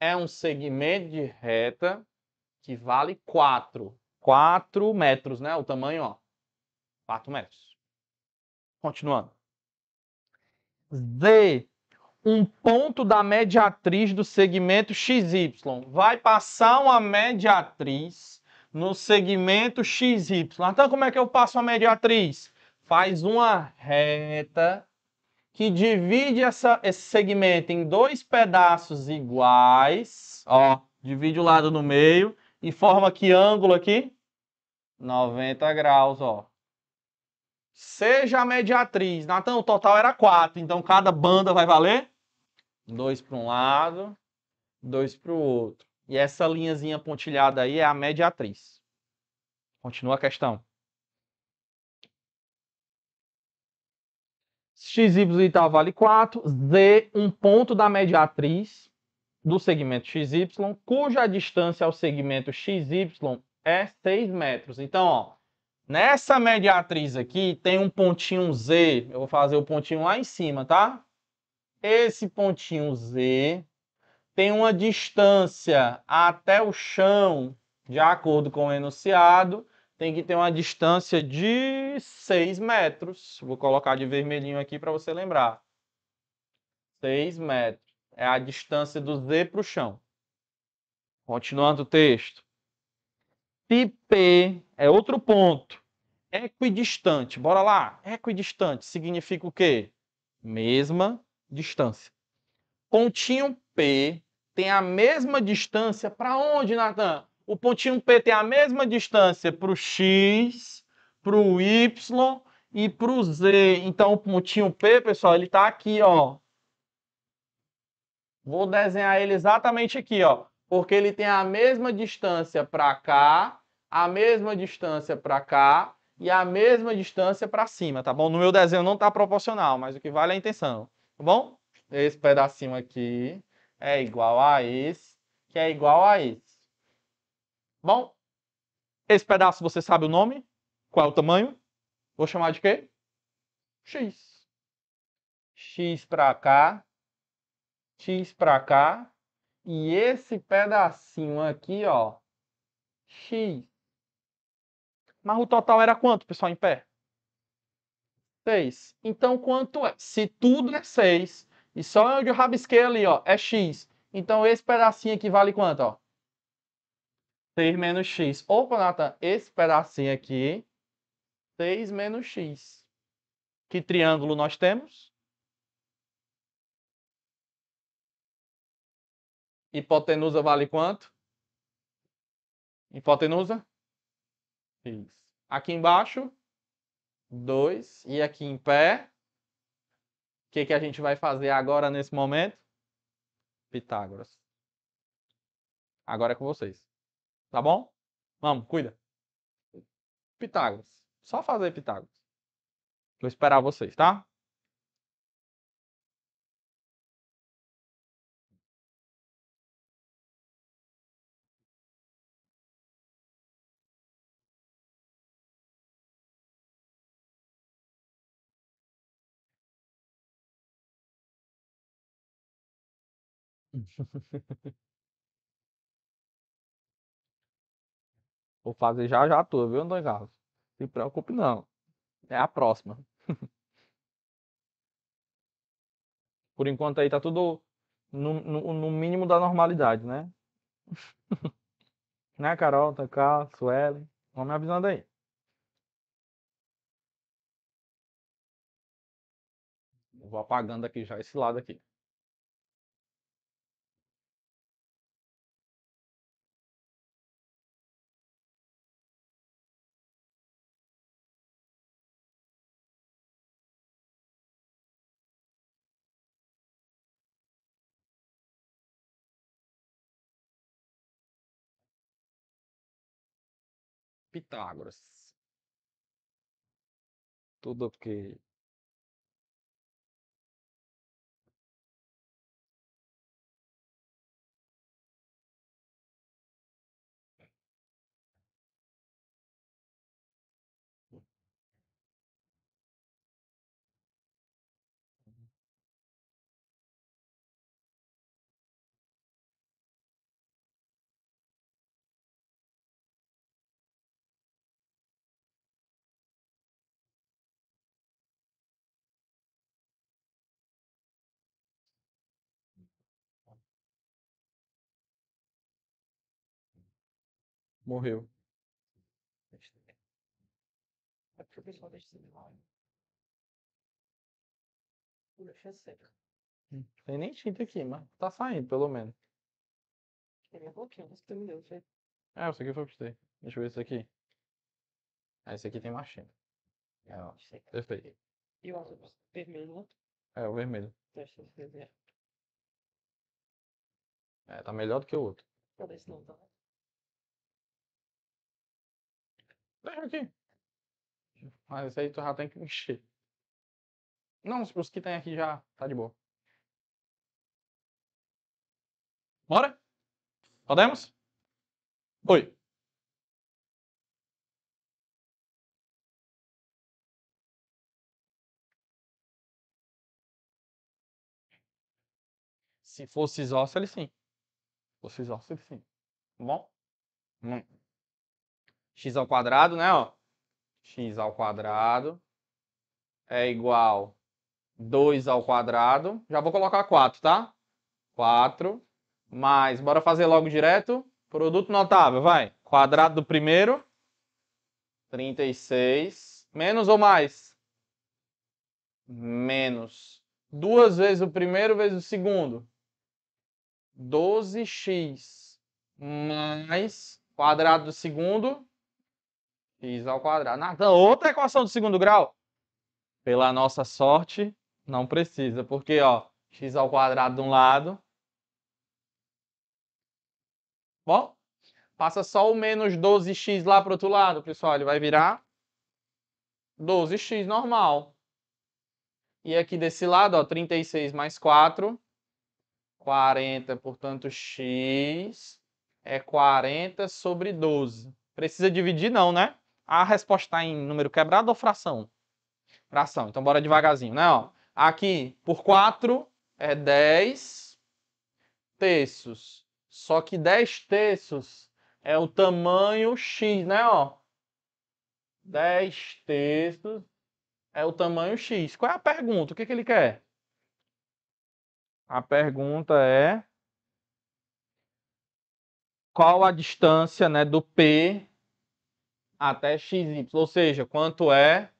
é um segmento de reta que vale 4. 4 metros, né? O tamanho, ó. 4 metros. Continuando. Z um ponto da mediatriz do segmento XY. Vai passar uma mediatriz no segmento XY. Então, como é que eu passo a mediatriz Faz uma reta que divide essa, esse segmento em dois pedaços iguais. Ó, divide o lado no meio e forma que ângulo aqui? 90 graus, ó. Seja a mediatriz. Natan, o total era quatro. Então cada banda vai valer dois para um lado, dois para o outro. E essa linhazinha pontilhada aí é a mediatriz. Continua a questão. XY vale 4, Z, um ponto da mediatriz do segmento XY, cuja distância ao segmento XY é 6 metros. Então, ó, Nessa mediatriz aqui tem um pontinho Z. Eu vou fazer o pontinho lá em cima, tá? Esse pontinho Z tem uma distância até o chão, de acordo com o enunciado, tem que ter uma distância de 6 metros. Vou colocar de vermelhinho aqui para você lembrar. 6 metros. É a distância do Z para o chão. Continuando o texto. P é outro ponto. Equidistante. Bora lá. Equidistante significa o quê? Mesma distância. Pontinho P tem a mesma distância para onde, Natan? O pontinho P tem a mesma distância para o X, para o Y e para o Z. Então, o pontinho P, pessoal, ele está aqui, ó. Vou desenhar ele exatamente aqui, ó porque ele tem a mesma distância para cá, a mesma distância para cá e a mesma distância para cima, tá bom? No meu desenho não está proporcional, mas o que vale é a intenção, tá bom? Esse pedacinho aqui é igual a esse, que é igual a esse. Bom, esse pedaço você sabe o nome? Qual é o tamanho? Vou chamar de quê? X. X para cá, X para cá e esse pedacinho aqui, ó, x. Mas o total era quanto, pessoal, em pé? 6. Então, quanto é? Se tudo é 6, e só onde eu rabisquei ali, ó, é x. Então, esse pedacinho aqui vale quanto, ó? 6 menos x. Opa, Nathan, esse pedacinho aqui, 6 menos x. Que triângulo nós temos? Hipotenusa vale quanto? Hipotenusa? Isso. Aqui embaixo, 2. E aqui em pé, o que, que a gente vai fazer agora nesse momento? Pitágoras. Agora é com vocês. Tá bom? Vamos, cuida.
Pitágoras. Só fazer Pitágoras. Vou esperar vocês, tá? Vou fazer já já
tô, viu, Antônio Carlos? Se preocupe não. É a próxima. Por enquanto aí tá tudo no, no, no mínimo da normalidade, né? né, Carol, Taká, Suelen? Vão me
avisando aí. Vou apagando aqui já esse lado aqui. Pitágoras. Tudo que Morreu. É porque o pessoal deixa de Deixa seca.
Hum, tem nem tinta aqui, mas tá saindo, pelo menos. É minha boquinha, mas tu me deu, velho. É, isso aqui foi o que eu gostei. Deixa eu ver isso aqui. Ah, esse aqui tem mais tinta. É, ó. Seca. Perfeito.
E o azul vermelho, né? É, o vermelho. Deixa eu ver.
É, tá melhor do que o outro. Cadê esse não, tá? Deixa é, aqui. É Mas aí tu já tem que encher. Não, os que tem aqui já tá de boa.
Bora? Podemos? Oi. Se fosse isósceles, sim. Se fosse isósceles, sim. Tá bom? Hum x ao
quadrado, né? Ó, x ao quadrado é igual 2 ao quadrado. Já vou colocar 4, tá? 4 mais, bora fazer logo direto, produto notável, vai. Quadrado do primeiro, 36, menos ou mais? Menos. Duas vezes o primeiro vezes o segundo, 12x mais quadrado do segundo, x ao quadrado. Na outra equação de segundo grau, pela nossa sorte, não precisa, porque ó, x ao quadrado de um lado. Bom, passa só o menos 12x lá para o outro lado, pessoal, ele vai virar 12x normal. E aqui desse lado, ó, 36 mais 4, 40, portanto, x é 40 sobre 12. Precisa dividir não, né? A resposta está em número quebrado ou fração? Fração. Então, bora devagarzinho, né? Ó, aqui, por 4 é 10 terços. Só que 10 terços é o tamanho x, né? Ó, 10 terços é o tamanho x. Qual é a pergunta? O que, que ele quer? A pergunta é qual a distância né, do P até xy, ou seja, quanto é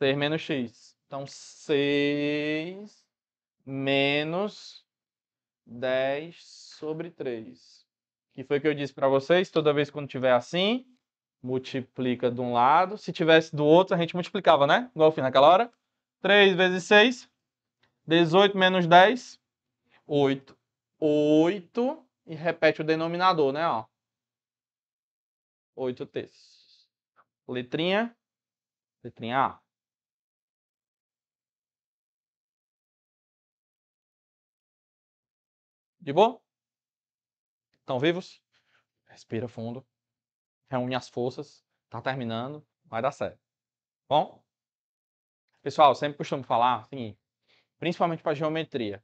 6 menos x? Então, 6 menos 10 sobre 3. Que foi o que eu disse para vocês, toda vez quando tiver assim, multiplica de um lado. Se tivesse do outro, a gente multiplicava, né? Igual eu fiz naquela hora. 3 vezes 6, 18 menos 10, 8. 8 e repete o denominador, né? Ó. 8 terços.
Letrinha, letrinha A. De boa? Estão vivos? Respira fundo. Reúne as forças.
Tá terminando. Vai dar certo. Bom? Pessoal, sempre costumo falar assim, principalmente para geometria.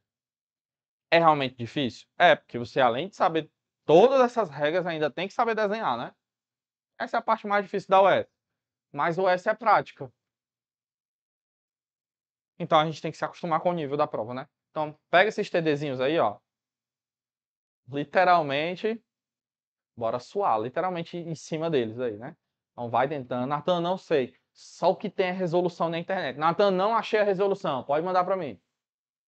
É realmente difícil? É, porque você além de saber todas essas regras, ainda tem que saber desenhar, né? Essa é a parte mais difícil da OS. Mas OS é prática. Então a gente tem que se acostumar com o nível da prova, né? Então pega esses TDzinhos aí, ó. Literalmente, bora suar, literalmente em cima deles aí, né? Então vai tentando. Natan, não sei. Só o que tem a é resolução na internet. Natan, não achei a resolução. Pode mandar para mim.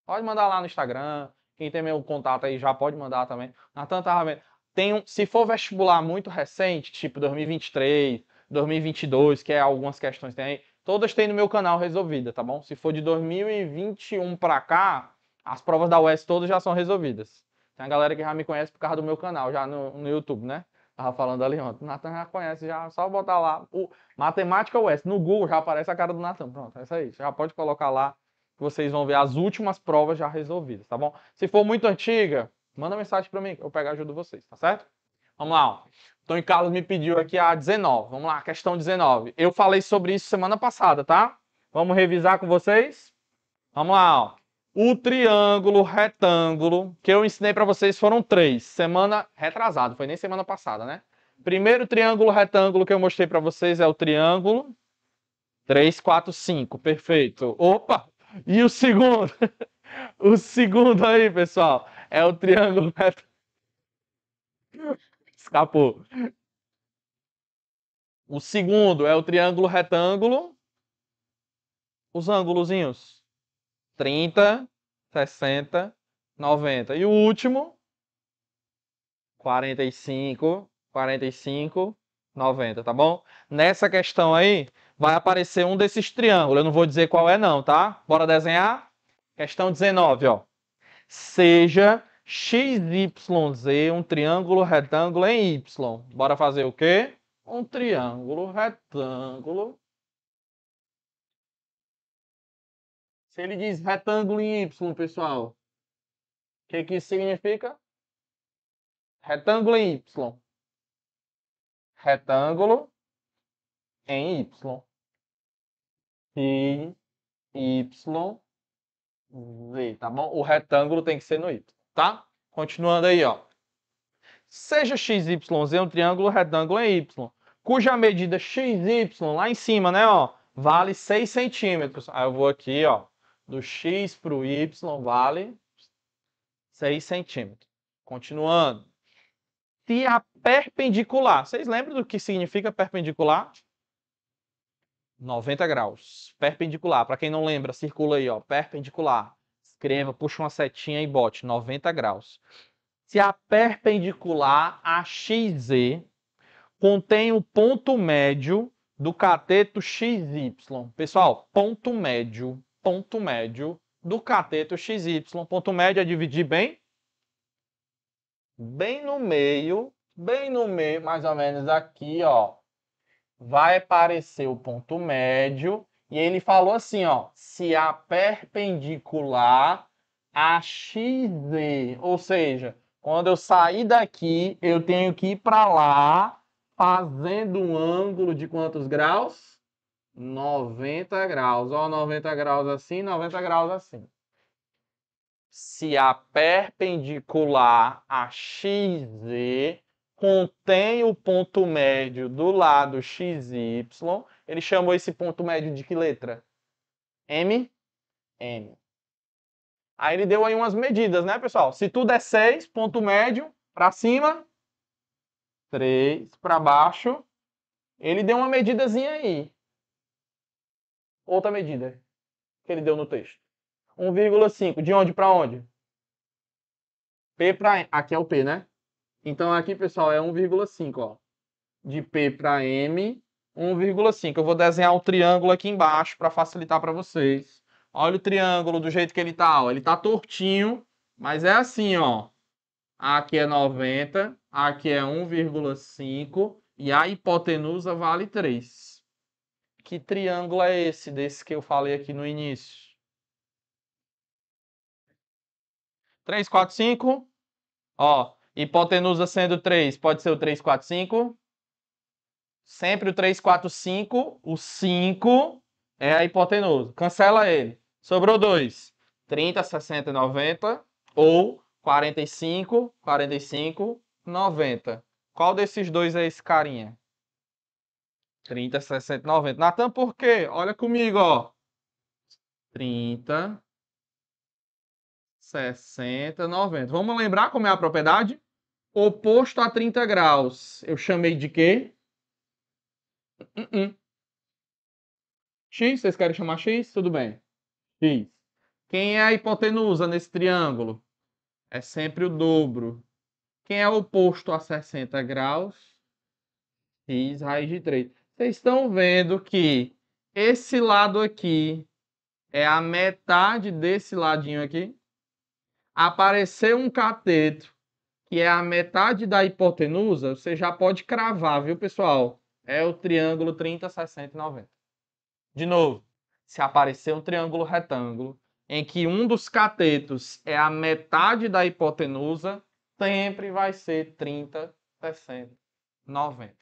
Pode mandar lá no Instagram. Quem tem meu contato aí já pode mandar também. Natan tava vendo tem um, se for vestibular muito recente, tipo 2023, 2022, que é algumas questões tem aí, todas tem no meu canal resolvida, tá bom? Se for de 2021 para cá, as provas da UES todas já são resolvidas. Tem a galera que já me conhece por causa do meu canal, já no, no YouTube, né? Tava falando ali ontem. O Natan já conhece, já só botar lá. O Matemática West. No Google já aparece a cara do Natan. Pronto, é isso aí. Você já pode colocar lá que vocês vão ver as últimas provas já resolvidas, tá bom? Se for muito antiga, Manda mensagem para mim que eu pego e ajudo vocês, tá certo? Vamos lá. o Carlos me pediu aqui a 19. Vamos lá, questão 19. Eu falei sobre isso semana passada, tá? Vamos revisar com vocês? Vamos lá, ó. O triângulo, retângulo, que eu ensinei para vocês foram três. Semana retrasada, foi nem semana passada, né? Primeiro triângulo retângulo que eu mostrei para vocês é o triângulo 3, 4, 5. Perfeito. Opa! E o segundo? o segundo aí, pessoal, é o triângulo. Né? Escapou. O segundo é o triângulo retângulo. Os ângulozinhos. 30, 60, 90. E o último, 45, 45, 90, tá bom? Nessa questão aí, vai aparecer um desses triângulos. Eu não vou dizer qual é não, tá? Bora desenhar? Questão 19, ó seja XYZ um triângulo retângulo em Y. Bora fazer o quê? Um triângulo retângulo. Se ele diz retângulo em Y, pessoal, o que, que isso significa? Retângulo em Y. Retângulo em Y. E Y Z, tá bom? O retângulo tem que ser no Y, tá? Continuando aí, ó. Seja XYZ um triângulo, retângulo é Y, cuja medida XY, lá em cima, né, ó, vale 6 centímetros. Aí eu vou aqui, ó, do X para o Y vale 6 centímetros. Continuando. Se a perpendicular, vocês lembram do que significa perpendicular? 90 graus, perpendicular. Para quem não lembra, circula aí, ó, perpendicular. Escreva, puxa uma setinha e bote 90 graus. Se a perpendicular a xz contém o ponto médio do cateto XY. Pessoal, ponto médio, ponto médio do cateto XY. Ponto médio é dividir bem bem no meio, bem no meio, mais ou menos aqui, ó, vai aparecer o ponto médio. E ele falou assim, ó, se a perpendicular a XZ, ou seja, quando eu sair daqui, eu tenho que ir para lá fazendo um ângulo de quantos graus? 90 graus. Ó, 90 graus assim, 90 graus assim. Se a perpendicular a XZ contém o ponto médio do lado XY, ele chamou esse ponto médio de que letra? M? M. Aí ele deu aí umas medidas, né, pessoal? Se tudo é 6, ponto médio, para cima, 3, para baixo. Ele deu uma medidazinha aí. Outra medida que ele deu no texto. 1,5. De onde para onde? P para... Aqui é o P, né? Então aqui, pessoal, é 1,5, ó. De P para M, 1,5. Eu vou desenhar um triângulo aqui embaixo para facilitar para vocês. Olha o triângulo do jeito que ele está ó. Ele está tortinho, mas é assim, ó. Aqui é 90, aqui é 1,5 e a hipotenusa vale 3. Que triângulo é esse desse que eu falei aqui no início? 3, 4, 5. Ó, Hipotenusa sendo 3, pode ser o 3, 4, 5. Sempre o 3, 4, 5. O 5 é a hipotenusa. Cancela ele. Sobrou 2. 30, 60, 90. Ou 45, 45, 90. Qual desses dois é esse carinha? 30, 60, 90. Natan, por quê? Olha comigo, ó. 30, 60, 90. Vamos lembrar como é a propriedade? oposto a 30 graus, eu chamei de quê? Uh -uh. X, vocês querem chamar X? Tudo bem. X. Quem é a hipotenusa nesse triângulo? É sempre o dobro. Quem é oposto a 60 graus? X raiz de 3. Vocês estão vendo que esse lado aqui é a metade desse ladinho aqui. Apareceu um cateto que é a metade da hipotenusa, você já pode cravar, viu, pessoal? É o triângulo 30, 60 e 90. De novo, se aparecer um triângulo retângulo em que um dos catetos é a metade da hipotenusa, sempre vai ser 30, 60, 90.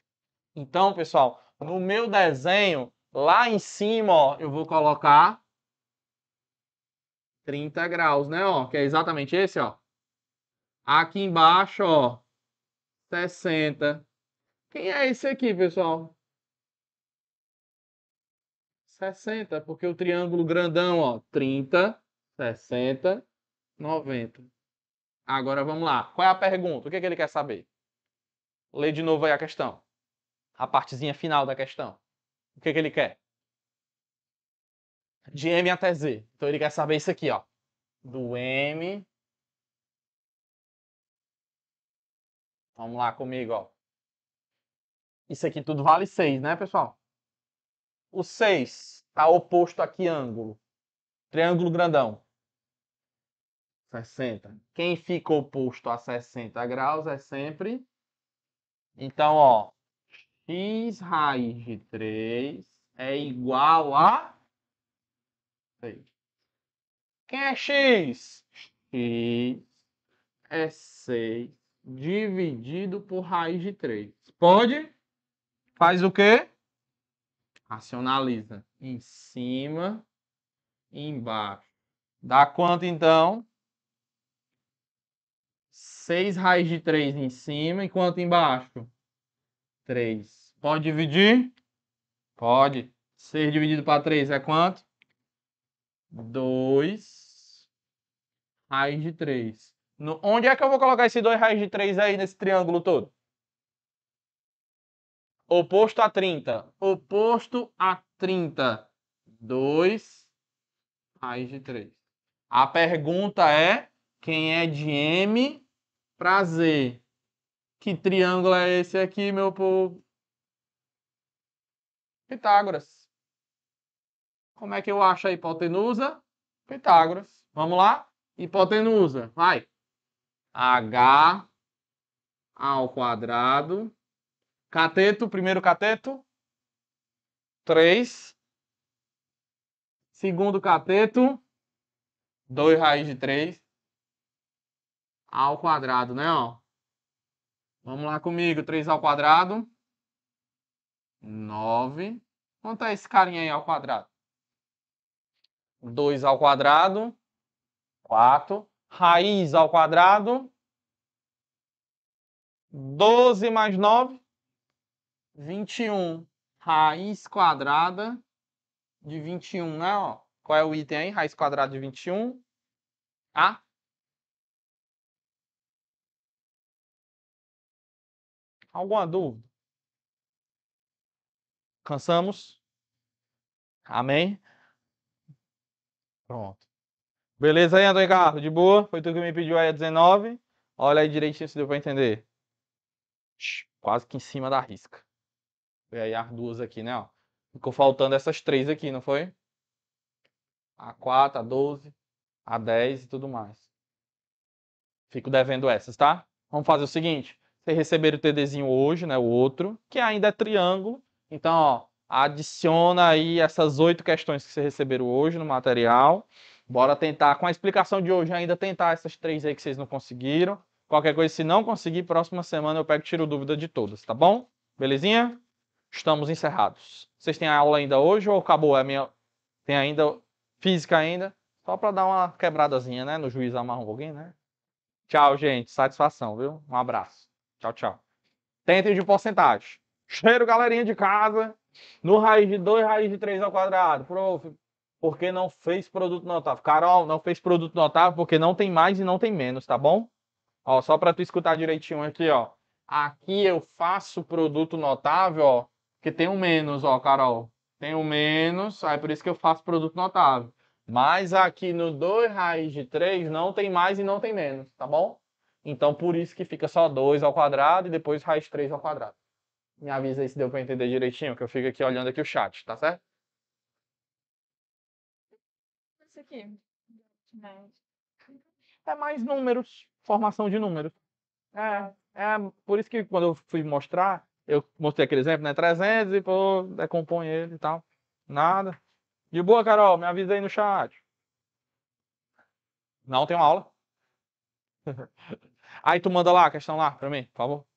Então, pessoal, no meu desenho, lá em cima, ó, eu vou colocar 30 graus, né, ó, que é exatamente esse, ó, Aqui embaixo, ó, 60. Quem é esse aqui, pessoal? 60, porque o triângulo grandão, ó, 30, 60, 90. Agora vamos lá. Qual é a pergunta? O que, é que ele quer saber? Lê de novo aí a questão. A partezinha final da questão. O que, é que ele quer? De M até Z. Então ele quer saber isso aqui, ó. Do M Vamos lá comigo, ó. Isso aqui tudo vale 6, né, pessoal? O 6 está oposto a que ângulo? Triângulo grandão. 60. Quem fica oposto a 60 graus é sempre... Então, ó, x raiz de 3 é igual a 6. Quem é x? x é 6 dividido por raiz de 3. Pode? Faz o quê? Racionaliza. Em cima e embaixo. Dá quanto, então? 6 raiz de 3 em cima e quanto embaixo? 3. Pode dividir? Pode. 6 dividido para 3 é quanto? 2 raiz de 3. No, onde é que eu vou colocar esse 2 raiz de 3 aí nesse triângulo todo? Oposto a 30. Oposto a 30. 2 raiz de 3. A pergunta é quem é de M para Z? Que triângulo é esse aqui, meu povo? Pitágoras. Como é que eu acho a hipotenusa? Pitágoras. Vamos lá? Hipotenusa. Vai. H ao quadrado. Cateto, primeiro cateto, 3. Segundo cateto, 2 raiz de 3 ao quadrado, né? Ó. Vamos lá comigo, 3 ao quadrado, 9. Quanto é esse carinha aí ao quadrado? 2 ao quadrado, 4 raiz ao quadrado. 12 mais 9, 21. Raiz quadrada de 21, né? Ó, qual é o item aí? Raiz quadrada
de 21. A. Tá? Alguma dúvida? Cansamos? Amém? Pronto.
Beleza aí, Antônio Carlos? De boa? Foi tu que me pediu aí a 19. Olha aí direitinho se deu pra entender. Quase que em cima da risca. Foi aí as duas aqui, né? Ó. Ficou faltando essas três aqui, não foi? A 4, a 12, a 10 e tudo mais. Fico devendo essas, tá? Vamos fazer o seguinte. Vocês receberam o TDzinho hoje, né? O outro, que ainda é triângulo. Então, ó, adiciona aí essas oito questões que vocês receberam hoje no material. Bora tentar, com a explicação de hoje, ainda tentar essas três aí que vocês não conseguiram. Qualquer coisa, se não conseguir, próxima semana eu pego e tiro dúvida de todas, tá bom? Belezinha? Estamos encerrados. Vocês têm aula ainda hoje ou acabou? a minha... Tem ainda física ainda? Só para dar uma quebradazinha, né? No juiz amarra um pouquinho, né? Tchau, gente. Satisfação, viu? Um abraço. Tchau, tchau. Tentem de porcentagem. Cheiro, galerinha de casa. No raiz de 2, raiz de 3 ao quadrado. Prof, porque não fez produto notável. Carol, não fez produto notável porque não tem mais e não tem menos, tá bom? Ó, só para tu escutar direitinho aqui, ó. Aqui eu faço produto notável, ó, que tem um menos, ó, Carol. Tem um menos, aí por isso que eu faço produto notável. Mas aqui no 2 raiz de 3 não tem mais e não tem menos, tá bom? Então por isso que fica só 2 ao quadrado e depois raiz 3 ao quadrado. Me avisa aí se deu para entender direitinho, que eu fico aqui olhando aqui o chat, tá certo? aqui. Né. É mais números, formação de números. É. é, é por isso que quando eu fui mostrar, eu mostrei aquele exemplo, né? 300 e pô, decompõe ele e tal. Nada. De boa, Carol, me avisa aí no chat. Não tem uma aula. aí tu manda lá a questão
lá pra mim, por favor.